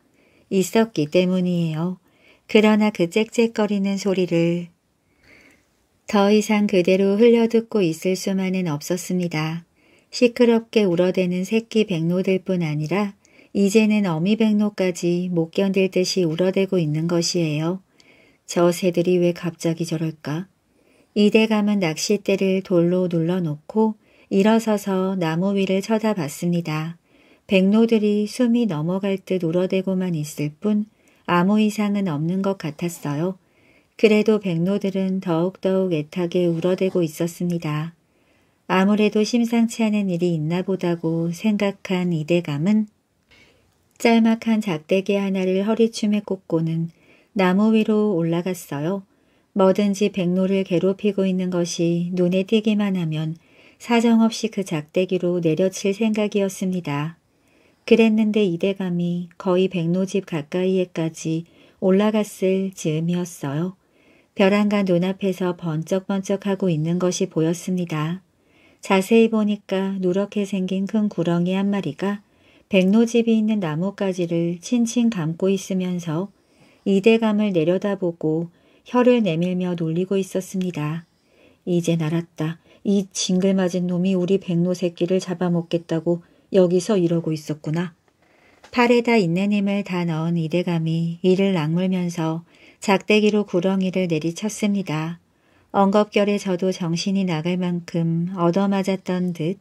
있었기 때문이에요. 그러나 그 짹짹거리는 소리를 더 이상 그대로 흘려듣고 있을 수만은 없었습니다. 시끄럽게 울어대는 새끼 백로들뿐 아니라 이제는 어미 백로까지 못 견딜 듯이 울어대고 있는 것이에요. 저 새들이 왜 갑자기 저럴까? 이대감은 낚싯대를 돌로 눌러놓고 일어서서 나무 위를 쳐다봤습니다. 백로들이 숨이 넘어갈 듯 울어대고만 있을 뿐 아무 이상은 없는 것 같았어요. 그래도 백로들은 더욱더욱 애타게 울어대고 있었습니다. 아무래도 심상치 않은 일이 있나 보다고 생각한 이대감은 짤막한 작대기 하나를 허리춤에 꽂고는 나무 위로 올라갔어요. 뭐든지 백로를 괴롭히고 있는 것이 눈에 띄기만 하면 사정없이 그 작대기로 내려칠 생각이었습니다. 그랬는데 이대감이 거의 백로집 가까이에까지 올라갔을 즈음이었어요. 벼랑간 눈앞에서 번쩍번쩍하고 있는 것이 보였습니다. 자세히 보니까 누렇게 생긴 큰 구렁이 한 마리가 백로집이 있는 나뭇가지를 칭칭 감고 있으면서 이대감을 내려다보고 혀를 내밀며 놀리고 있었습니다. 이제 날았다. 이 징글맞은 놈이 우리 백로 새끼를 잡아먹겠다고 여기서 이러고 있었구나. 팔에다 있는 힘을 다 넣은 이대감이 이를 악물면서 작대기로 구렁이를 내리쳤습니다. 엉겁결에 저도 정신이 나갈 만큼 얻어맞았던 듯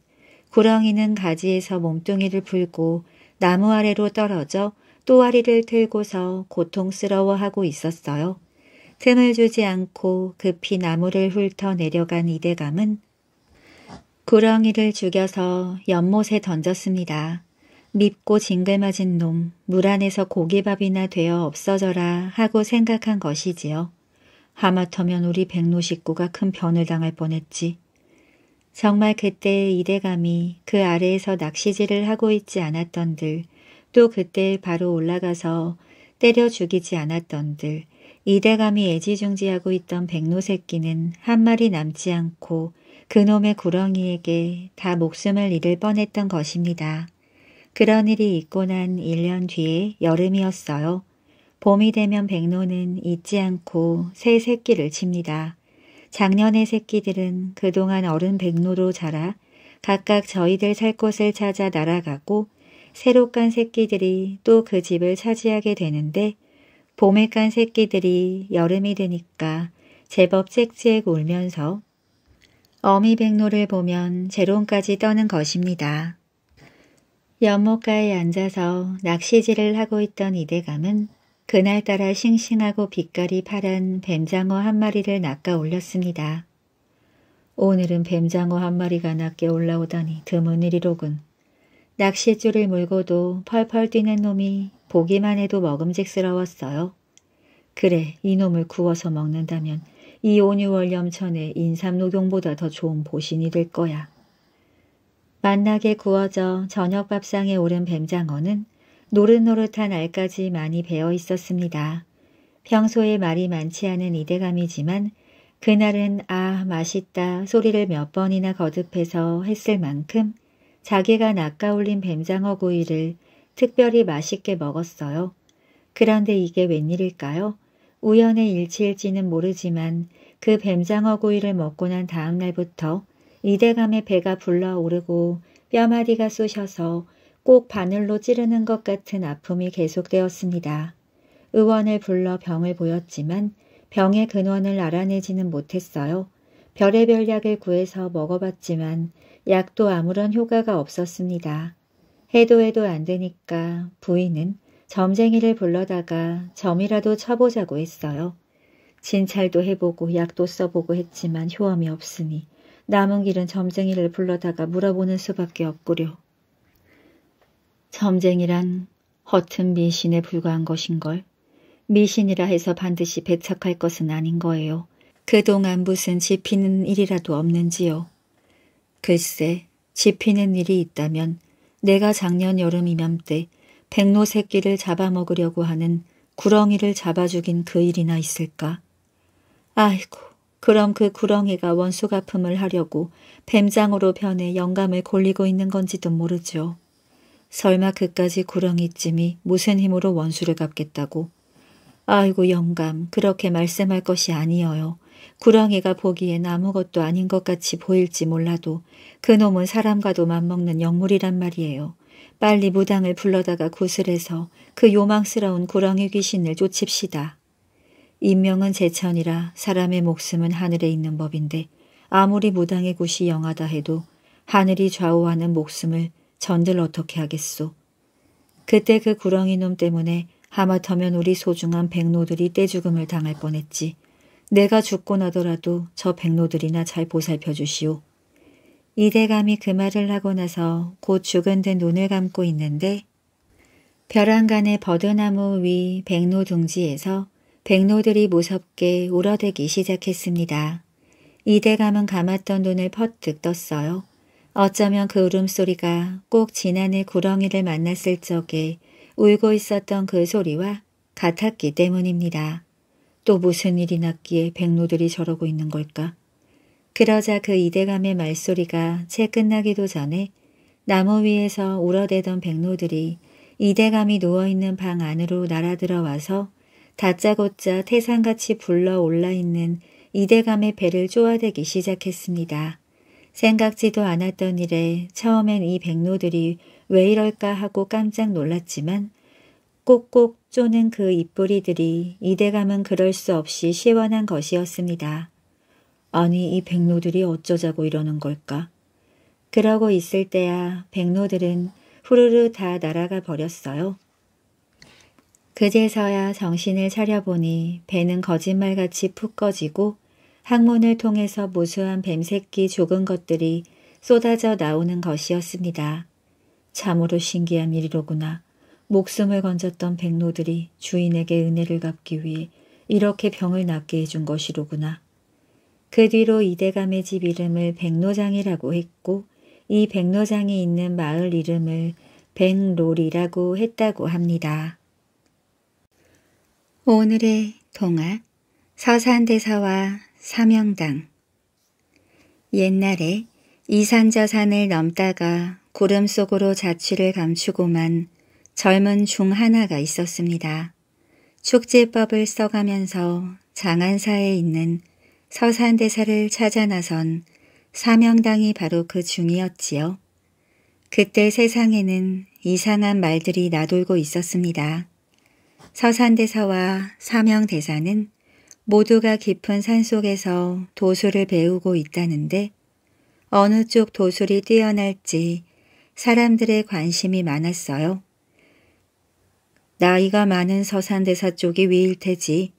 구렁이는 가지에서 몸뚱이를 풀고 나무 아래로 떨어져 또아리를 틀고서 고통스러워하고 있었어요. 틈을 주지 않고 급히 나무를 훑어 내려간 이대감은 구렁이를 죽여서 연못에 던졌습니다. 밉고 징글맞은 놈, 물 안에서 고기밥이나 되어 없어져라 하고 생각한 것이지요. 하마터면 우리 백로 식구가 큰 변을 당할 뻔했지. 정말 그때의 이대감이 그 아래에서 낚시질을 하고 있지 않았던들, 또 그때 바로 올라가서 때려 죽이지 않았던들, 이대감이 애지중지하고 있던 백로 새끼는 한 마리 남지 않고 그놈의 구렁이에게 다 목숨을 잃을 뻔했던 것입니다. 그런 일이 있고 난 1년 뒤에 여름이었어요. 봄이 되면 백로는 잊지 않고 새 새끼를 칩니다. 작년의 새끼들은 그동안 어른 백로로 자라 각각 저희들 살 곳을 찾아 날아가고 새로 깐 새끼들이 또 그 집을 차지하게 되는데 봄에 깐 새끼들이 여름이 되니까 제법 짹짹 울면서 어미백로를 보면 제론까지 떠는 것입니다. 연못가에 앉아서 낚시질을 하고 있던 이대감은 그날따라 싱싱하고 빛깔이 파란 뱀장어 한 마리를 낚아 올렸습니다. 오늘은 뱀장어 한 마리가 낚게 올라오다니 드문 일이로군. 낚싯줄을 물고도 펄펄 뛰는 놈이 보기만 해도 먹음직스러웠어요. 그래, 이놈을 구워서 먹는다면 이 온유월염 천의 인삼노경보다 더 좋은 보신이 될 거야. 만나게 구워져 저녁 밥상에 오른 뱀장어는 노릇노릇한 알까지 많이 배어 있었습니다. 평소에 말이 많지 않은 이대감이지만 그날은 아 맛있다 소리를 몇 번이나 거듭해서 했을 만큼 자기가 낚아올린 뱀장어 구이를 특별히 맛있게 먹었어요. 그런데 이게 웬일일까요? 우연의 일치일지는 모르지만 그 뱀장어 구이를 먹고 난 다음 날부터 이대감의 배가 불러오르고 뼈마디가 쑤셔서 꼭 바늘로 찌르는 것 같은 아픔이 계속되었습니다. 의원을 불러 병을 보였지만 병의 근원을 알아내지는 못했어요. 별의별 약을 구해서 먹어봤지만 약도 아무런 효과가 없었습니다. 해도 해도 안 되니까 부인은 점쟁이를 불러다가 점이라도 쳐보자고 했어요. 진찰도 해보고 약도 써보고 했지만 효험이 없으니 남은 길은 점쟁이를 불러다가 물어보는 수밖에 없구려. 점쟁이란 허튼 미신에 불과한 것인걸. 미신이라 해서 반드시 배척할 것은 아닌 거예요. 그동안 무슨 지피는 일이라도 없는지요. 글쎄, 지피는 일이 있다면 내가 작년 여름 이맘때 백로 새끼를 잡아먹으려고 하는 구렁이를 잡아 죽인 그 일이나 있을까? 아이고, 그럼 그 구렁이가 원수 갚음을 하려고 뱀장으로 변해 영감을 골리고 있는 건지도 모르죠. 설마 그까지 구렁이쯤이 무슨 힘으로 원수를 갚겠다고? 아이고 영감, 그렇게 말씀할 것이 아니어요. 구렁이가 보기엔 아무것도 아닌 것 같이 보일지 몰라도 그놈은 사람과도 맞먹는 영물이란 말이에요. 빨리 무당을 불러다가 구슬해서 그 요망스러운 구렁이 귀신을 쫓읍시다. 인명은 제천이라 사람의 목숨은 하늘에 있는 법인데 아무리 무당의 곳이 영하다 해도 하늘이 좌우하는 목숨을 전들 어떻게 하겠소. 그때 그 구렁이놈 때문에 하마터면 우리 소중한 백로들이 떼죽음을 당할 뻔했지. 내가 죽고 나더라도 저백로들이나잘 보살펴 주시오. 이대감이 그 말을 하고 나서 곧 죽은 듯 눈을 감고 있는데 벼랑간의 버드나무 위 백로 둥지에서 백로들이 무섭게 울어대기 시작했습니다. 이대감은 감았던 눈을 퍼뜩 떴어요. 어쩌면 그 울음소리가 꼭 지난해 구렁이를 만났을 적에 울고 있었던 그 소리와 같았기 때문입니다. 또 무슨 일이 났기에 백로들이 저러고 있는 걸까? 그러자 그 이대감의 말소리가 채 끝나기도 전에 나무 위에서 울어대던 백로들이 이대감이 누워있는 방 안으로 날아들어와서 다짜고짜 태산같이 불러 올라있는 이대감의 배를 쪼아대기 시작했습니다. 생각지도 않았던 일에 처음엔 이 백로들이 왜 이럴까 하고 깜짝 놀랐지만 꼭꼭 쪼는 그 잎뿌리들이 이대감은 그럴 수 없이 시원한 것이었습니다. 아니 이백로들이 어쩌자고 이러는 걸까. 그러고 있을 때야 백로들은 후루루 다 날아가 버렸어요. 그제서야 정신을 차려보니 배는 거짓말같이 푹 꺼지고 항문을 통해서 무수한 뱀새끼 죽은 것들이 쏟아져 나오는 것이었습니다. 참으로 신기한 일이로구나. 목숨을 건졌던 백로들이 주인에게 은혜를 갚기 위해 이렇게 병을 낫게 해준 것이로구나. 그 뒤로 이대감의 집 이름을 백로장이라고 했고 이 백로장에 있는 마을 이름을 백롤이라고 했다고 합니다. 오늘의 동화 서산대사와 사명당 옛날에 이산저산을 넘다가 구름 속으로 자취를 감추고만 젊은 중 하나가 있었습니다. 축제법을 써가면서 장안사에 있는 서산대사를 찾아 나선 사명당이 바로 그 중이었지요. 그때 세상에는 이상한 말들이 나돌고 있었습니다. 서산대사와 사명대사는 모두가 깊은 산속에서 도술을 배우고 있다는데 어느 쪽 도술이 뛰어날지 사람들의 관심이 많았어요. 나이가 많은 서산대사 쪽이 위일 테지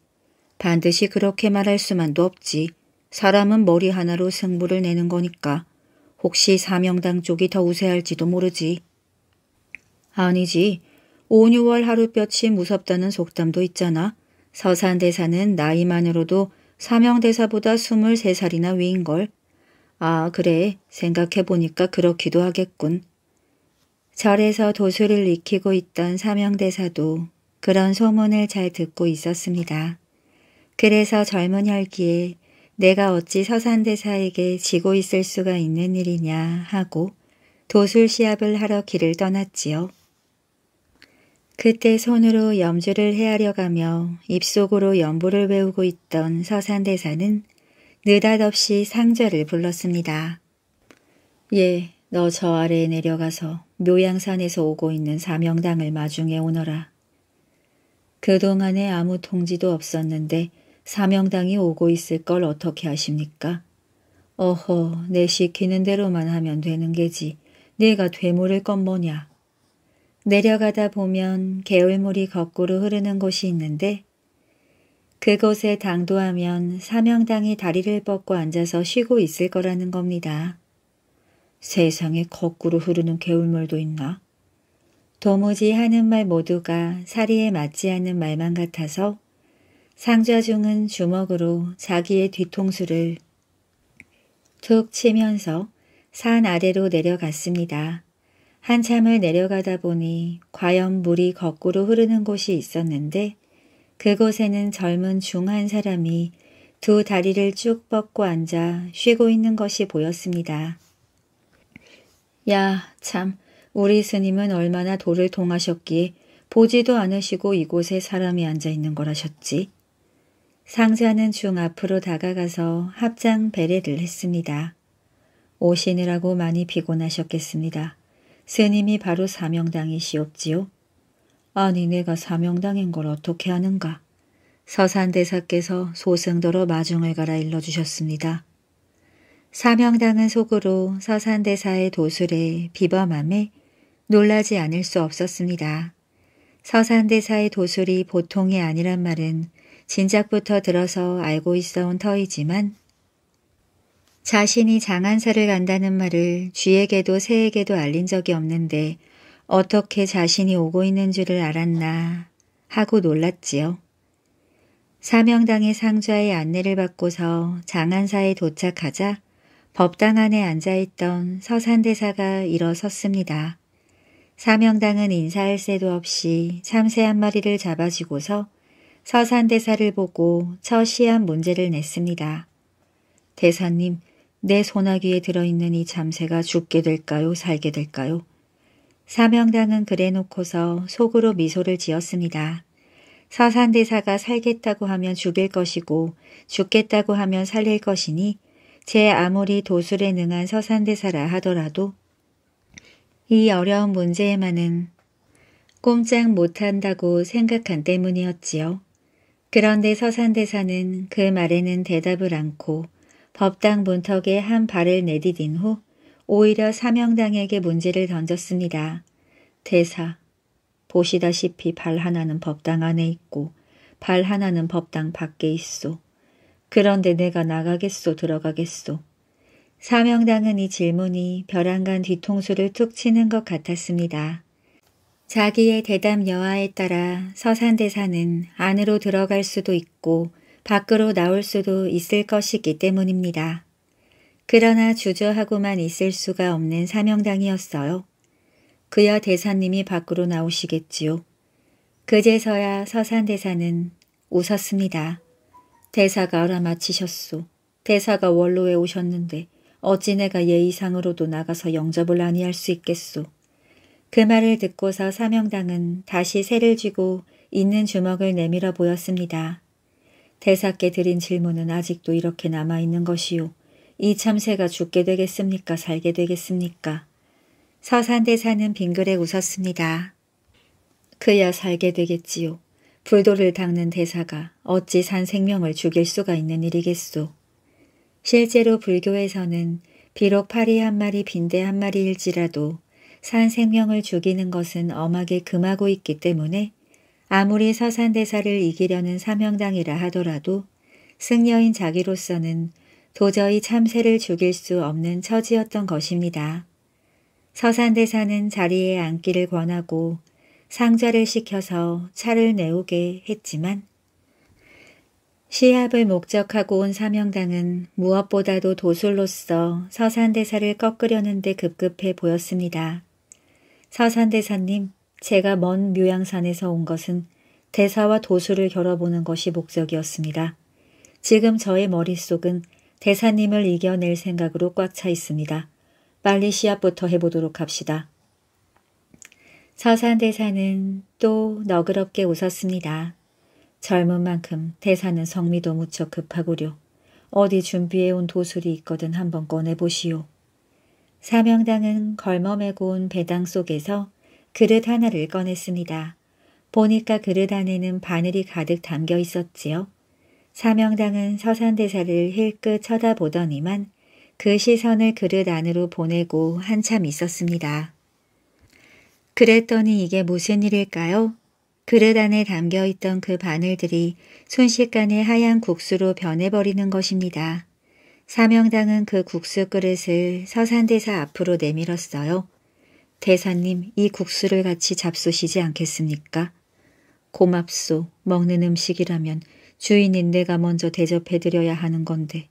반드시 그렇게 말할 수만도 없지. 사람은 머리 하나로 승부를 내는 거니까. 혹시 사명당 쪽이 더 우세할지도 모르지. 아니지. 5, 6월 하룻볕이 무섭다는 속담도 있잖아. 서산대사는 나이만으로도 사명대사보다 23살이나 위인걸. 아 그래 생각해보니까 그렇기도 하겠군. 절에서 도수를 익히고 있던 사명대사도 그런 소문을 잘 듣고 있었습니다. 그래서 젊은 혈기에 내가 어찌 서산대사에게 지고 있을 수가 있는 일이냐 하고 도술 시합을 하러 길을 떠났지요. 그때 손으로 염주를 헤아려 가며 입속으로 염보를 외우고 있던 서산대사는 느닷없이 상좌를 불렀습니다. 예, 너 저 아래에 내려가서 묘양산에서 오고 있는 사명당을 마중에 오너라. 그동안에 아무 통지도 없었는데 사명당이 오고 있을 걸 어떻게 하십니까? 어허, 내 시키는 대로만 하면 되는 게지. 내가 되물을 건 뭐냐? 내려가다 보면 개울물이 거꾸로 흐르는 곳이 있는데 그곳에 당도하면 사명당이 다리를 뻗고 앉아서 쉬고 있을 거라는 겁니다. 세상에 거꾸로 흐르는 개울물도 있나? 도무지 하는 말 모두가 사리에 맞지 않는 말만 같아서 상좌중은 주먹으로 자기의 뒤통수를 툭 치면서 산 아래로 내려갔습니다. 한참을 내려가다 보니 과연 물이 거꾸로 흐르는 곳이 있었는데 그곳에는 젊은 중한 사람이 두 다리를 쭉 뻗고 앉아 쉬고 있는 것이 보였습니다. 야, 참, 우리 스님은 얼마나 도를 통하셨기에 보지도 않으시고 이곳에 사람이 앉아 있는 거라셨지. 상자는 중 앞으로 다가가서 합장 베레를 했습니다. 오시느라고 많이 피곤하셨겠습니다. 스님이 바로 사명당이시옵지요? 아니 내가 사명당인 걸 어떻게 하는가? 서산대사께서 소승도로 마중을 갈아 일러주셨습니다. 사명당은 속으로 서산대사의 도술에 비범함에 놀라지 않을 수 없었습니다. 서산대사의 도술이 보통이 아니란 말은 진작부터 들어서 알고 있어온 터이지만 자신이 장안사를 간다는 말을 쥐에게도 새에게도 알린 적이 없는데 어떻게 자신이 오고 있는 줄을 알았나 하고 놀랐지요. 사명당의 상좌의 안내를 받고서 장안사에 도착하자 법당 안에 앉아있던 서산대사가 일어섰습니다. 사명당은 인사할 새도 없이 참새 한 마리를 잡아주고서 서산 대사를 보고 처시한 문제를 냈습니다. 대사님, 내소나기에 들어있는 이 잠새가 죽게 될까요? 살게 될까요? 사명당은 그래놓고서 속으로 미소를 지었습니다. 서산대사가 살겠다고 하면 죽일 것이고 죽겠다고 하면 살릴 것이니 제 아무리 도술에 능한 서산대사라 하더라도 이 어려운 문제에만은 꼼짝 못한다고 생각한 때문이었지요. 그런데 서산대사는 그 말에는 대답을 않고 법당 문턱에 한 발을 내디딘 후 오히려 사명당에게 문제를 던졌습니다. 대사, 보시다시피 발 하나는 법당 안에 있고 발 하나는 법당 밖에 있소. 그런데 내가 나가겠소 들어가겠소. 사명당은 이 질문이 벼랑간 뒤통수를 툭 치는 것 같았습니다. 자기의 대담 여하에 따라 서산대사는 안으로 들어갈 수도 있고 밖으로 나올 수도 있을 것이기 때문입니다. 그러나 주저하고만 있을 수가 없는 사명당이었어요. 그야 대사님이 밖으로 나오시겠지요. 그제서야 서산대사는 웃었습니다. 대사가 알아맞히셨소. 대사가 원로에 오셨는데 어찌 내가 예의상으로도 나가서 영접을 아니할 수 있겠소. 그 말을 듣고서 사명당은 다시 새를 쥐고 있는 주먹을 내밀어 보였습니다. 대사께 드린 질문은 아직도 이렇게 남아있는 것이요. 이 참새가 죽게 되겠습니까? 살게 되겠습니까? 서산대사는 빙그레 웃었습니다. 그야 살게 되겠지요. 불도를 닦는 대사가 어찌 산 생명을 죽일 수가 있는 일이겠소. 실제로 불교에서는 비록 파리 한 마리 빈대 한 마리일지라도 산 생명을 죽이는 것은 엄하게 금하고 있기 때문에 아무리 서산대사를 이기려는 사명당이라 하더라도 승려인 자기로서는 도저히 참새를 죽일 수 없는 처지였던 것입니다. 서산대사는 자리에 앉기를 권하고 상좌를 시켜서 차를 내오게 했지만 시합을 목적하고 온 사명당은 무엇보다도 도술로서 서산대사를 꺾으려는 데 급급해 보였습니다. 사산대사님, 제가 먼 묘양산에서 온 것은 대사와 도수를 겨뤄보는 것이 목적이었습니다. 지금 저의 머릿속은 대사님을 이겨낼 생각으로 꽉 차 있습니다. 빨리 시합부터 해보도록 합시다. 사산대사는또 너그럽게 웃었습니다. 젊은 만큼 대사는 성미도 무척 급하구려. 어디 준비해온 도술이 있거든 한번 꺼내보시오. 사명당은 걸머매고 온 배당 속에서 그릇 하나를 꺼냈습니다. 보니까 그릇 안에는 바늘이 가득 담겨 있었지요. 사명당은 서산대사를 힐끗 쳐다보더니만 그 시선을 그릇 안으로 보내고 한참 있었습니다. 그랬더니 이게 무슨 일일까요? 그릇 안에 담겨있던 그 바늘들이 순식간에 하얀 국수로 변해버리는 것입니다. 사명당은 그 국수 그릇을 서산대사 앞으로 내밀었어요. 대사님, 이 국수를 같이 잡수시지 않겠습니까? 고맙소. 먹는 음식이라면 주인인 내가 먼저 대접해드려야 하는 건데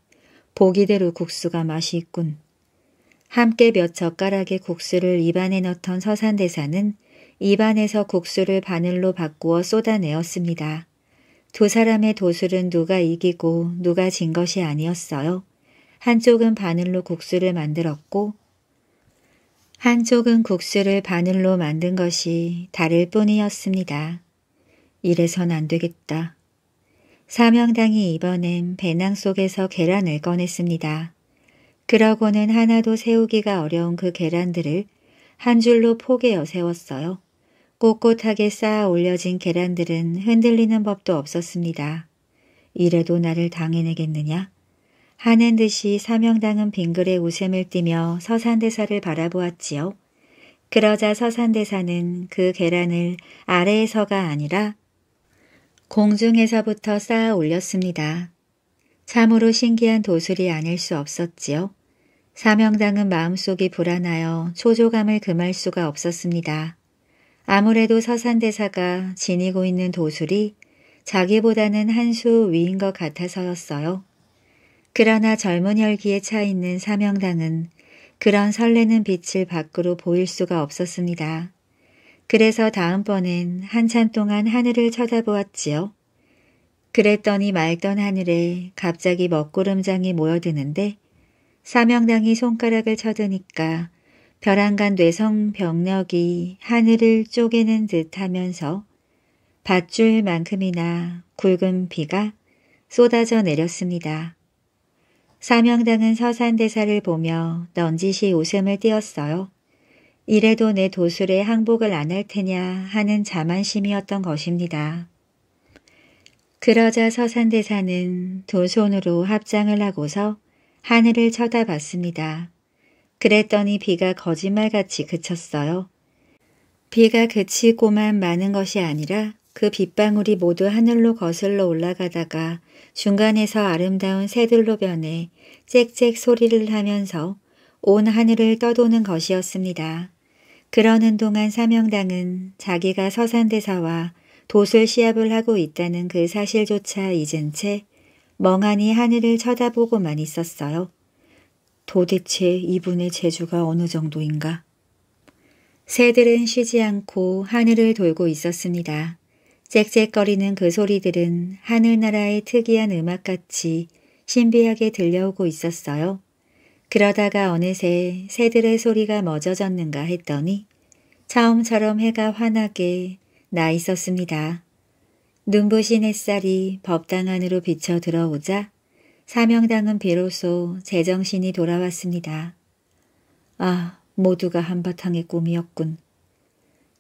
보기대로 국수가 맛이 있군. 함께 몇 젓가락의 국수를 입안에 넣던 서산대사는 입안에서 국수를 바늘로 바꾸어 쏟아내었습니다. 두 사람의 도술은 누가 이기고 누가 진 것이 아니었어요. 한쪽은 바늘로 국수를 만들었고 한쪽은 국수를 바늘로 만든 것이 다를 뿐이었습니다. 이래선 안 되겠다. 사명당이 이번엔 배낭 속에서 계란을 꺼냈습니다. 그러고는 하나도 세우기가 어려운 그 계란들을 한 줄로 포개어 세웠어요. 꼿꼿하게 쌓아 올려진 계란들은 흔들리는 법도 없었습니다. 이래도 나를 당해내겠느냐? 하는 듯이 사명당은 빙글에 웃음을 띠며 서산대사를 바라보았지요. 그러자 서산대사는 그 계란을 아래에서가 아니라 공중에서부터 쌓아 올렸습니다. 참으로 신기한 도술이 아닐 수 없었지요. 사명당은 마음속이 불안하여 초조감을 금할 수가 없었습니다. 아무래도 서산대사가 지니고 있는 도술이 자기보다는 한 수 위인 것 같아서였어요. 그러나 젊은 혈기에 차 있는 사명당은 그런 설레는 빛을 밖으로 보일 수가 없었습니다. 그래서 다음번엔 한참 동안 하늘을 쳐다보았지요. 그랬더니 맑던 하늘에 갑자기 먹구름장이 모여드는데 사명당이 손가락을 쳐드니까 벼랑간 뇌성 병력이 하늘을 쪼개는 듯 하면서 밧줄만큼이나 굵은 비가 쏟아져 내렸습니다. 사명당은 서산대사를 보며 넌지시 웃음을 띄었어요. 이래도 내 도술에 항복을 안 할 테냐 하는 자만심이었던 것입니다. 그러자 서산대사는 두 손으로 합장을 하고서 하늘을 쳐다봤습니다. 그랬더니 비가 거짓말같이 그쳤어요. 비가 그치고만 많은 것이 아니라 그 빗방울이 모두 하늘로 거슬러 올라가다가 중간에서 아름다운 새들로 변해 짹짹 소리를 하면서 온 하늘을 떠도는 것이었습니다. 그러는 동안 사명당은 자기가 서산대사와 도술 시합을 하고 있다는 그 사실조차 잊은 채 멍하니 하늘을 쳐다보고만 있었어요. 도대체 이분의 재주가 어느 정도인가? 새들은 쉬지 않고 하늘을 돌고 있었습니다. 짹짹거리는 그 소리들은 하늘나라의 특이한 음악같이 신비하게 들려오고 있었어요. 그러다가 어느새 새들의 소리가 멎어졌는가 했더니 처음처럼 해가 환하게 나 있었습니다. 눈부신 햇살이 법당 안으로 비쳐 들어오자 사명당은 비로소 제정신이 돌아왔습니다. 아, 모두가 한바탕의 꿈이었군.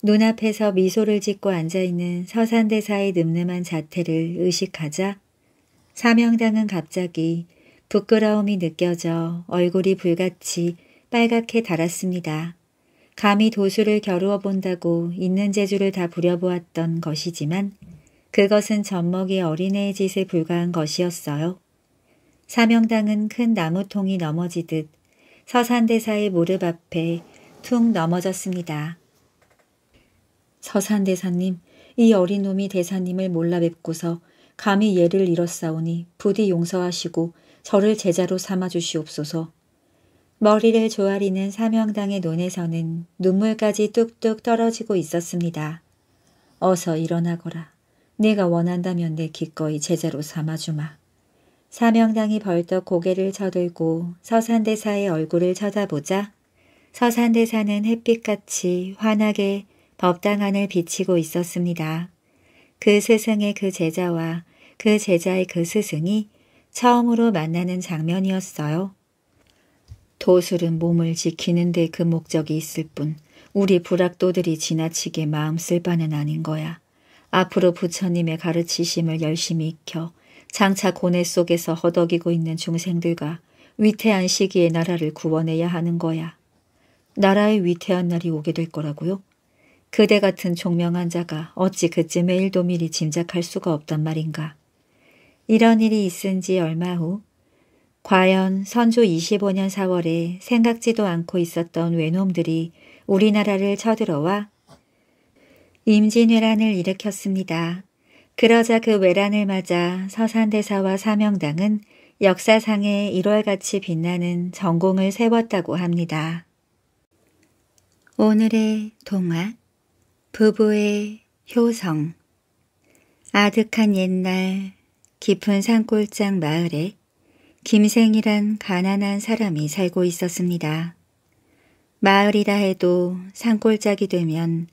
눈앞에서 미소를 짓고 앉아있는 서산대사의 늠름한 자태를 의식하자 사명당은 갑자기 부끄러움이 느껴져 얼굴이 불같이 빨갛게 달았습니다. 감히 도수를 겨루어 본다고 있는 재주를 다 부려보았던 것이지만 그것은 젖먹이 어린애의 짓에 불과한 것이었어요. 사명당은 큰 나무통이 넘어지듯 서산대사의 무릎 앞에 퉁 넘어졌습니다. 서산 대사님, 이 어린 놈이 대사님을 몰라뵙고서 감히 예를 잃었사오니 부디 용서하시고 저를 제자로 삼아주시옵소서. 머리를 조아리는 사명당의 논에서는 눈물까지 뚝뚝 떨어지고 있었습니다. 어서 일어나거라. 네가 원한다면 내 기꺼이 제자로 삼아주마. 사명당이 벌떡 고개를 쳐들고 서산대사의 얼굴을 쳐다보자 서산대사는 햇빛같이 환하게 법당 안을 비치고 있었습니다. 그 스승의 그 제자와 그 제자의 그 스승이 처음으로 만나는 장면이었어요. 도술은 몸을 지키는 데 그 목적이 있을 뿐 우리 불학도들이 지나치게 마음 쓸 바는 아닌 거야. 앞으로 부처님의 가르치심을 열심히 익혀 장차 고뇌 속에서 허덕이고 있는 중생들과 위태한 시기의 나라를 구원해야 하는 거야. 나라의 위태한 날이 오게 될 거라고요? 그대 같은 종명한 자가 어찌 그쯤에 일도 미리 짐작할 수가 없단 말인가. 이런 일이 있은 지 얼마 후 과연 선조 25년 4월에 생각지도 않고 있었던 외놈들이 우리나라를 쳐들어와 임진왜란을 일으켰습니다. 그러자 그왜란을 맞아 서산대사와 사명당은 역사상에 1월같이 빛나는 전공을 세웠다고 합니다. 오늘의 동화 부부의 효성 아득한 옛날 깊은 산골장 마을에 김생이란 가난한 사람이 살고 있었습니다. 마을이라 해도 산골짝이 되면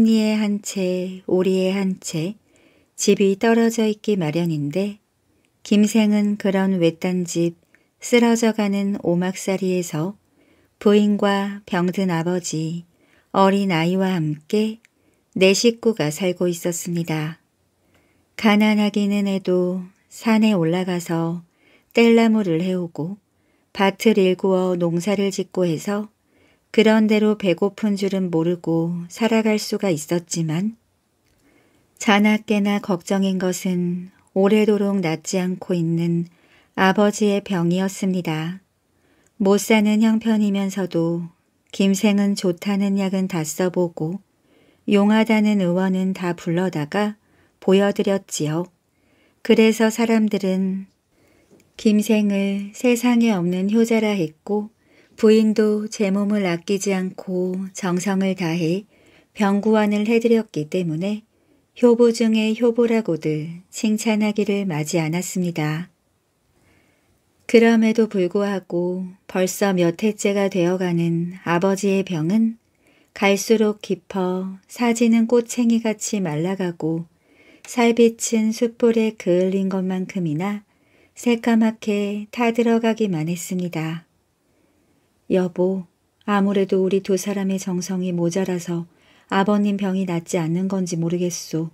심리에 한 채, 오리에 한 채 집이 떨어져 있기 마련인데 김생은 그런 외딴 집 쓰러져가는 오막살이에서 부인과 병든 아버지, 어린아이와 함께 내 식구가 살고 있었습니다. 가난하기는 해도 산에 올라가서 뗄나무를 해오고 밭을 일구어 농사를 짓고 해서 그런대로 배고픈 줄은 모르고 살아갈 수가 있었지만 자나깨나 걱정인 것은 오래도록 낫지 않고 있는 아버지의 병이었습니다. 못 사는 형편이면서도 김생은 좋다는 약은 다 써보고 용하다는 의원은 다 불러다가 보여드렸지요. 그래서 사람들은 김생을 세상에 없는 효자라 했고 부인도 제 몸을 아끼지 않고 정성을 다해 병구안을 해드렸기 때문에 효보 중의 효보라고들 칭찬하기를 마지 않았습니다. 그럼에도 불구하고 벌써 몇 해째가 되어가는 아버지의 병은 갈수록 깊어 사지는 꼬챙이같이 말라가고 살비친 숯불에 그을린 것만큼이나 새까맣게 타들어가기만 했습니다. 여보, 아무래도 우리 두 사람의 정성이 모자라서 아버님 병이 낫지 않는 건지 모르겠소.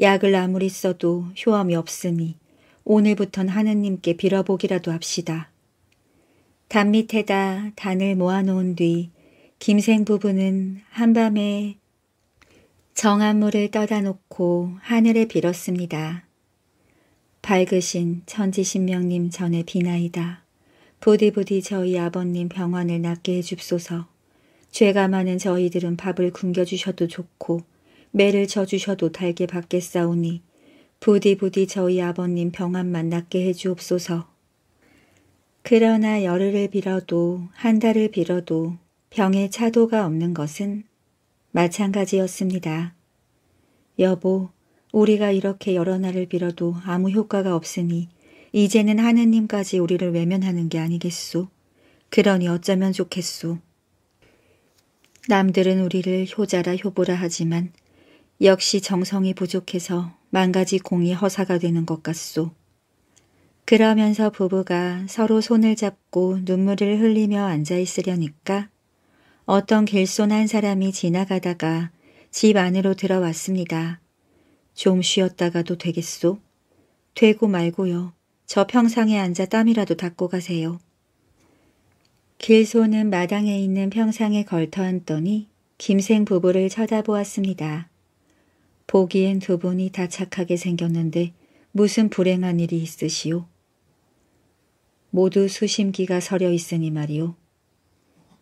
약을 아무리 써도 효험이 없으니 오늘부턴 하느님께 빌어보기라도 합시다. 단 밑에다 단을 모아놓은 뒤 김생 부부는 한밤에 정한물을 떠다 놓고 하늘에 빌었습니다. 밝으신 천지신명님 전에 비나이다. 부디부디 저희 아버님 병원을 낫게 해줍소서. 죄가 많은 저희들은 밥을 굶겨주셔도 좋고 매를 져주셔도 달게 받겠사오니 부디 부디 저희 아버님 병안 만낫게 해주옵소서. 그러나 열흘을 빌어도 한 달을 빌어도 병에 차도가 없는 것은 마찬가지였습니다. 여보, 우리가 이렇게 여러 날을 빌어도 아무 효과가 없으니 이제는 하느님까지 우리를 외면하는 게 아니겠소. 그러니 어쩌면 좋겠소. 남들은 우리를 효자라 효보라 하지만 역시 정성이 부족해서 만가지 공이 허사가 되는 것 같소. 그러면서 부부가 서로 손을 잡고 눈물을 흘리며 앉아있으려니까 어떤 길손 한 사람이 지나가다가 집 안으로 들어왔습니다. 좀 쉬었다가도 되겠소? 되고 말고요. 저 평상에 앉아 땀이라도 닦고 가세요. 길손은 마당에 있는 평상에 걸터앉더니 김생 부부를 쳐다보았습니다. 보기엔 두 분이 다 착하게 생겼는데 무슨 불행한 일이 있으시오? 모두 수심기가 서려 있으니 말이오.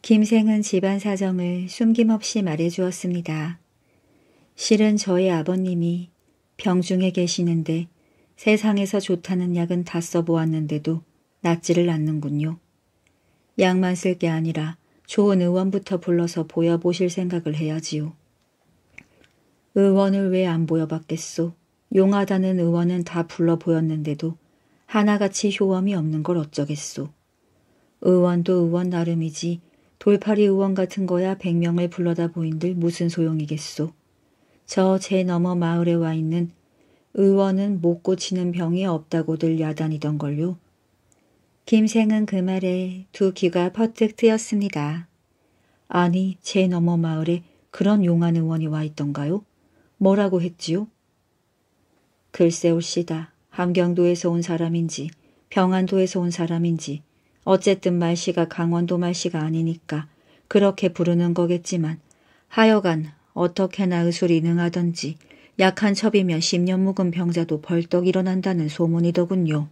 김생은 집안 사정을 숨김없이 말해주었습니다. 실은 저의 아버님이 병중에 계시는데 세상에서 좋다는 약은 다 써보았는데도 낫지를 않는군요. 약만 쓸 게 아니라 좋은 의원부터 불러서 보여보실 생각을 해야지요. 의원을 왜 안 보여봤겠소. 용하다는 의원은 다 불러 보였는데도 하나같이 효험이 없는 걸 어쩌겠소. 의원도 의원 나름이지 돌팔이 의원 같은 거야 백명을 불러다 보인들 무슨 소용이겠소. 저 제 너머 마을에 와 있는 의원은 못 고치는 병이 없다고들 야단이던걸요. 김생은 그 말에 두 귀가 퍼뜩 트였습니다. 아니, 제 너머 마을에 그런 용한 의원이 와 있던가요? 뭐라고 했지요? 글쎄올시다. 함경도에서 온 사람인지 병안도에서 온 사람인지 어쨌든 말씨가 강원도 말씨가 아니니까 그렇게 부르는 거겠지만 하여간 어떻게나 의술이능하던지 약한 첩이며 10년 묵은 병자도 벌떡 일어난다는 소문이더군요.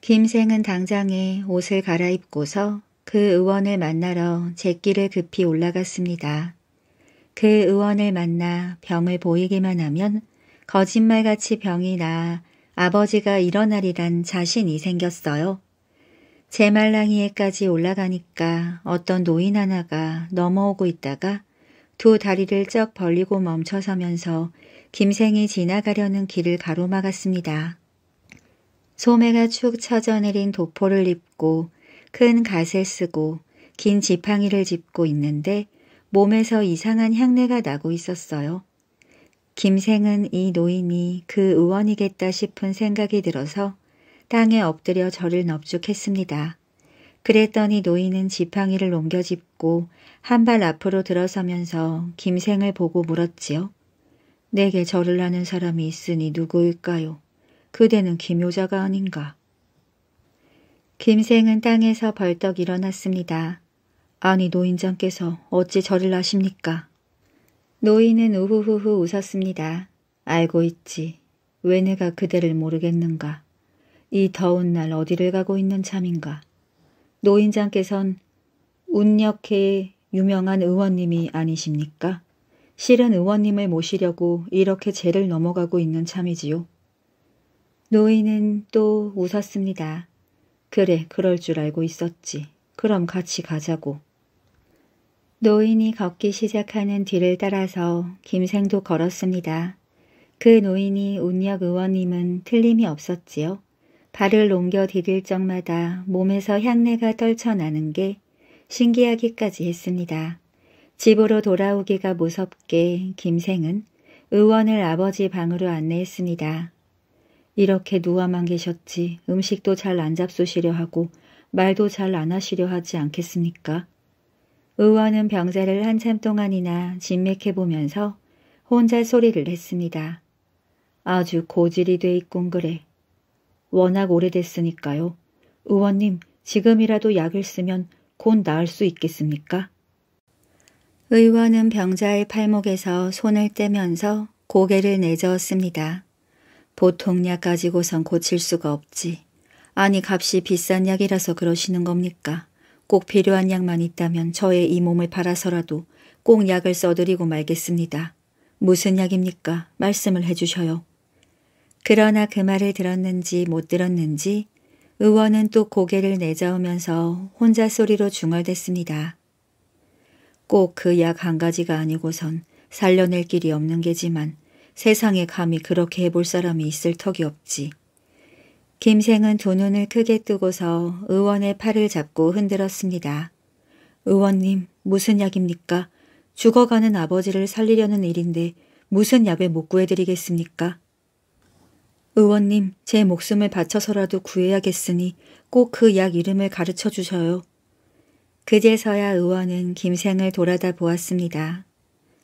김생은 당장에 옷을 갈아입고서 그 의원을 만나러 제끼를 급히 올라갔습니다. 그 의원을 만나 병을 보이기만 하면 거짓말같이 병이 나 아버지가 일어나리란 자신이 생겼어요. 제 말랑이에까지 올라가니까 어떤 노인 하나가 넘어오고 있다가 두 다리를 쩍 벌리고 멈춰서면서 김생이 지나가려는 길을 가로막았습니다. 소매가 축 처져내린 도포를 입고 큰 갓을 쓰고 긴 지팡이를 짚고 있는데 몸에서 이상한 향내가 나고 있었어요. 김생은 이 노인이 그 의원이겠다 싶은 생각이 들어서 땅에 엎드려 절을 넙죽했습니다. 그랬더니 노인은 지팡이를 옮겨짚고 한 발 앞으로 들어서면서 김생을 보고 물었지요. 내게 절을 하는 사람이 있으니 누구일까요? 그대는 김효자가 아닌가? 김생은 땅에서 벌떡 일어났습니다. 아니 노인장께서 어찌 저를 아십니까? 노인은 우후후후 웃었습니다. 알고 있지. 왜 내가 그대를 모르겠는가. 이 더운 날 어디를 가고 있는 참인가. 노인장께선 운역회의 유명한 의원님이 아니십니까? 실은 의원님을 모시려고 이렇게 죄를 넘어가고 있는 참이지요. 노인은 또 웃었습니다. 그래, 그럴 줄 알고 있었지. 그럼 같이 가자고. 노인이 걷기 시작하는 뒤를 따라서 김생도 걸었습니다. 그 노인이 운역 의원님은 틀림이 없었지요. 발을 옮겨 디딜 적마다 몸에서 향내가 떨쳐나는 게 신기하기까지 했습니다. 집으로 돌아오기가 무섭게 김생은 의원을 아버지 방으로 안내했습니다. 이렇게 누워만 계셨지 음식도 잘 안 잡수시려 하고 말도 잘 안 하시려 하지 않겠습니까? 의원은 병자를 한참 동안이나 진맥해보면서 혼자 소리를 했습니다. 아주 고질이 돼 있군 그래. 워낙 오래됐으니까요. 의원님 지금이라도 약을 쓰면 곧 나을 수 있겠습니까? 의원은 병자의 팔목에서 손을 떼면서 고개를 내저었습니다. 보통 약 가지고선 고칠 수가 없지. 아니 값이 비싼 약이라서 그러시는 겁니까? 꼭 필요한 약만 있다면 저의 이 몸을 팔아서라도 꼭 약을 써드리고 말겠습니다. 무슨 약입니까? 말씀을 해주셔요. 그러나 그 말을 들었는지 못 들었는지 의원은 또 고개를 내저으면서 혼자 소리로 중얼댔습니다. 꼭 그 약 한 가지가 아니고선 살려낼 길이 없는 게지만 세상에 감히 그렇게 해볼 사람이 있을 턱이 없지. 김생은 두 눈을 크게 뜨고서 의원의 팔을 잡고 흔들었습니다. 의원님, 무슨 약입니까? 죽어가는 아버지를 살리려는 일인데 무슨 약을 못 구해드리겠습니까? 의원님, 제 목숨을 바쳐서라도 구해야겠으니 꼭 그 약 이름을 가르쳐 주셔요. 그제서야 의원은 김생을 돌아다 보았습니다.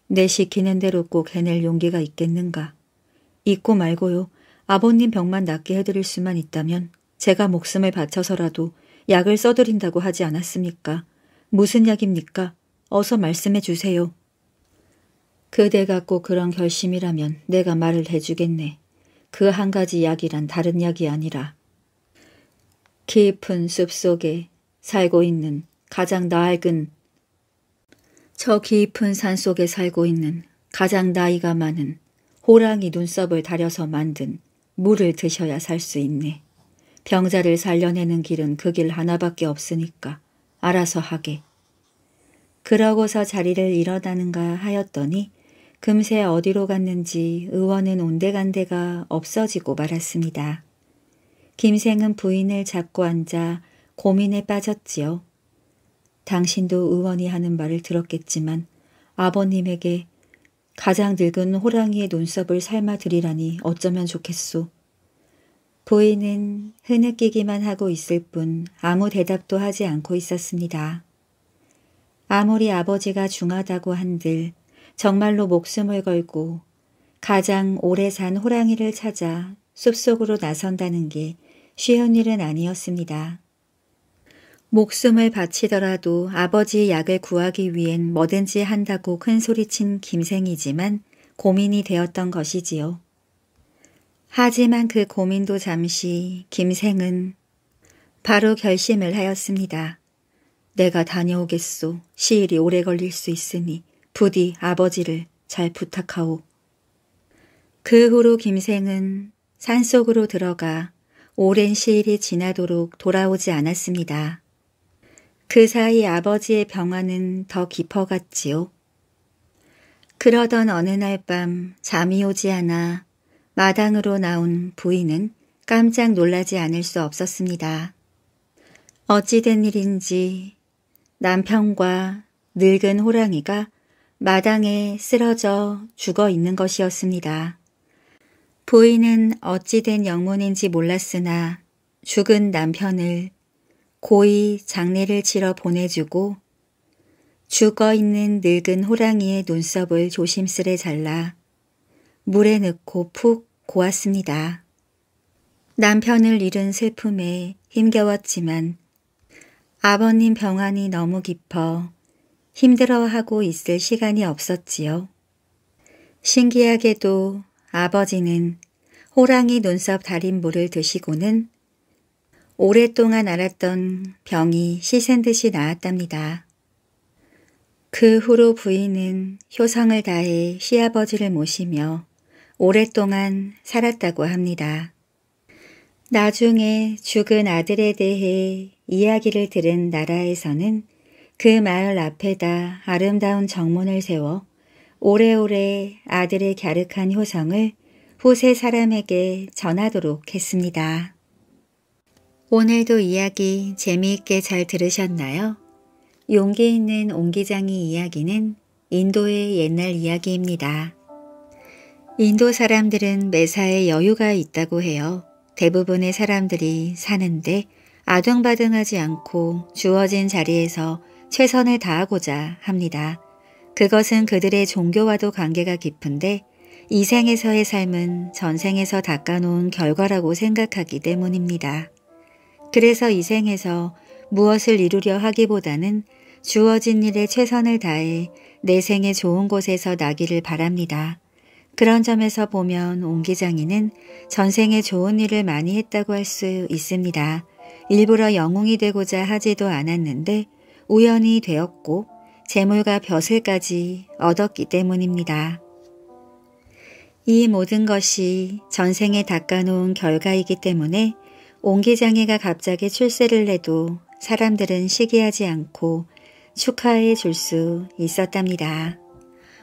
내 시키는 대로 꼭 해낼 용기가 있겠는가. 잊고 말고요. 아버님 병만 낫게 해드릴 수만 있다면 제가 목숨을 바쳐서라도 약을 써드린다고 하지 않았습니까? 무슨 약입니까? 어서 말씀해 주세요. 그대가 꼭 그런 결심이라면 내가 말을 해주겠네. 그 한 가지 약이란 다른 약이 아니라 깊은 숲속에 살고 있는 가장 낡은 저 깊은 산속에 살고 있는 가장 나이가 많은 호랑이 눈썹을 다려서 만든 물을 드셔야 살 수 있네. 병자를 살려내는 길은 그 길 하나밖에 없으니까 알아서 하게. 그러고서 자리를 일어나는가 하였더니 금세 어디로 갔는지 의원은 온데간데가 없어지고 말았습니다. 김생은 부인을 잡고 앉아 고민에 빠졌지요. 당신도 의원이 하는 말을 들었겠지만 아버님에게 가장 늙은 호랑이의 눈썹을 삶아드리라니 어쩌면 좋겠소. 보이는 흐느끼기만 하고 있을 뿐 아무 대답도 하지 않고 있었습니다. 아무리 아버지가 중하다고 한들 정말로 목숨을 걸고 가장 오래 산 호랑이를 찾아 숲속으로 나선다는 게 쉬운 일은 아니었습니다. 목숨을 바치더라도 아버지의 약을 구하기 위엔 뭐든지 한다고 큰소리친 김생이지만 고민이 되었던 것이지요. 하지만 그 고민도 잠시 김생은 바로 결심을 하였습니다. 내가 다녀오겠소. 시일이 오래 걸릴 수 있으니 부디 아버지를 잘 부탁하오. 그 후로 김생은 산속으로 들어가 오랜 시일이 지나도록 돌아오지 않았습니다. 그 사이 아버지의 병화는 더 깊어갔지요. 그러던 어느 날 밤 잠이 오지 않아 마당으로 나온 부인은 깜짝 놀라지 않을 수 없었습니다. 어찌된 일인지 남편과 늙은 호랑이가 마당에 쓰러져 죽어 있는 것이었습니다. 부인은 어찌된 영문인지 몰랐으나 죽은 남편을 고이 장례를 치러 보내주고 죽어있는 늙은 호랑이의 눈썹을 조심스레 잘라 물에 넣고 푹 고았습니다. 남편을 잃은 슬픔에 힘겨웠지만 아버님 병환이 너무 깊어 힘들어하고 있을 시간이 없었지요. 신기하게도 아버지는 호랑이 눈썹 달인 물을 드시고는 오랫동안 앓았던 병이 시샌 듯이 나았답니다. 그 후로 부인은 효성을 다해 시아버지를 모시며 오랫동안 살았다고 합니다. 나중에 죽은 아들에 대해 이야기를 들은 나라에서는 그 마을 앞에다 아름다운 정문을 세워 오래오래 아들의 갸륵한 효성을 후세 사람에게 전하도록 했습니다. 오늘도 이야기 재미있게 잘 들으셨나요? 용기 있는 옹기장이 이야기는 인도의 옛날 이야기입니다. 인도 사람들은 매사에 여유가 있다고 해요. 대부분의 사람들이 사는데 아등바등하지 않고 주어진 자리에서 최선을 다하고자 합니다. 그것은 그들의 종교와도 관계가 깊은데 이 생에서의 삶은 전생에서 닦아놓은 결과라고 생각하기 때문입니다. 그래서 이 생에서 무엇을 이루려 하기보다는 주어진 일에 최선을 다해 내 생에 좋은 곳에서 나기를 바랍니다. 그런 점에서 보면 옹기장이는 전생에 좋은 일을 많이 했다고 할 수 있습니다. 일부러 영웅이 되고자 하지도 않았는데 우연히 되었고 재물과 벼슬까지 얻었기 때문입니다. 이 모든 것이 전생에 닦아놓은 결과이기 때문에 옹기장애가 갑자기 출세를 해도 사람들은 시기하지 않고 축하해 줄 수 있었답니다.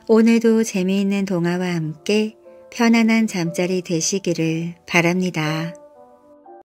오늘도 재미있는 동화와 함께 편안한 잠자리 되시기를 바랍니다.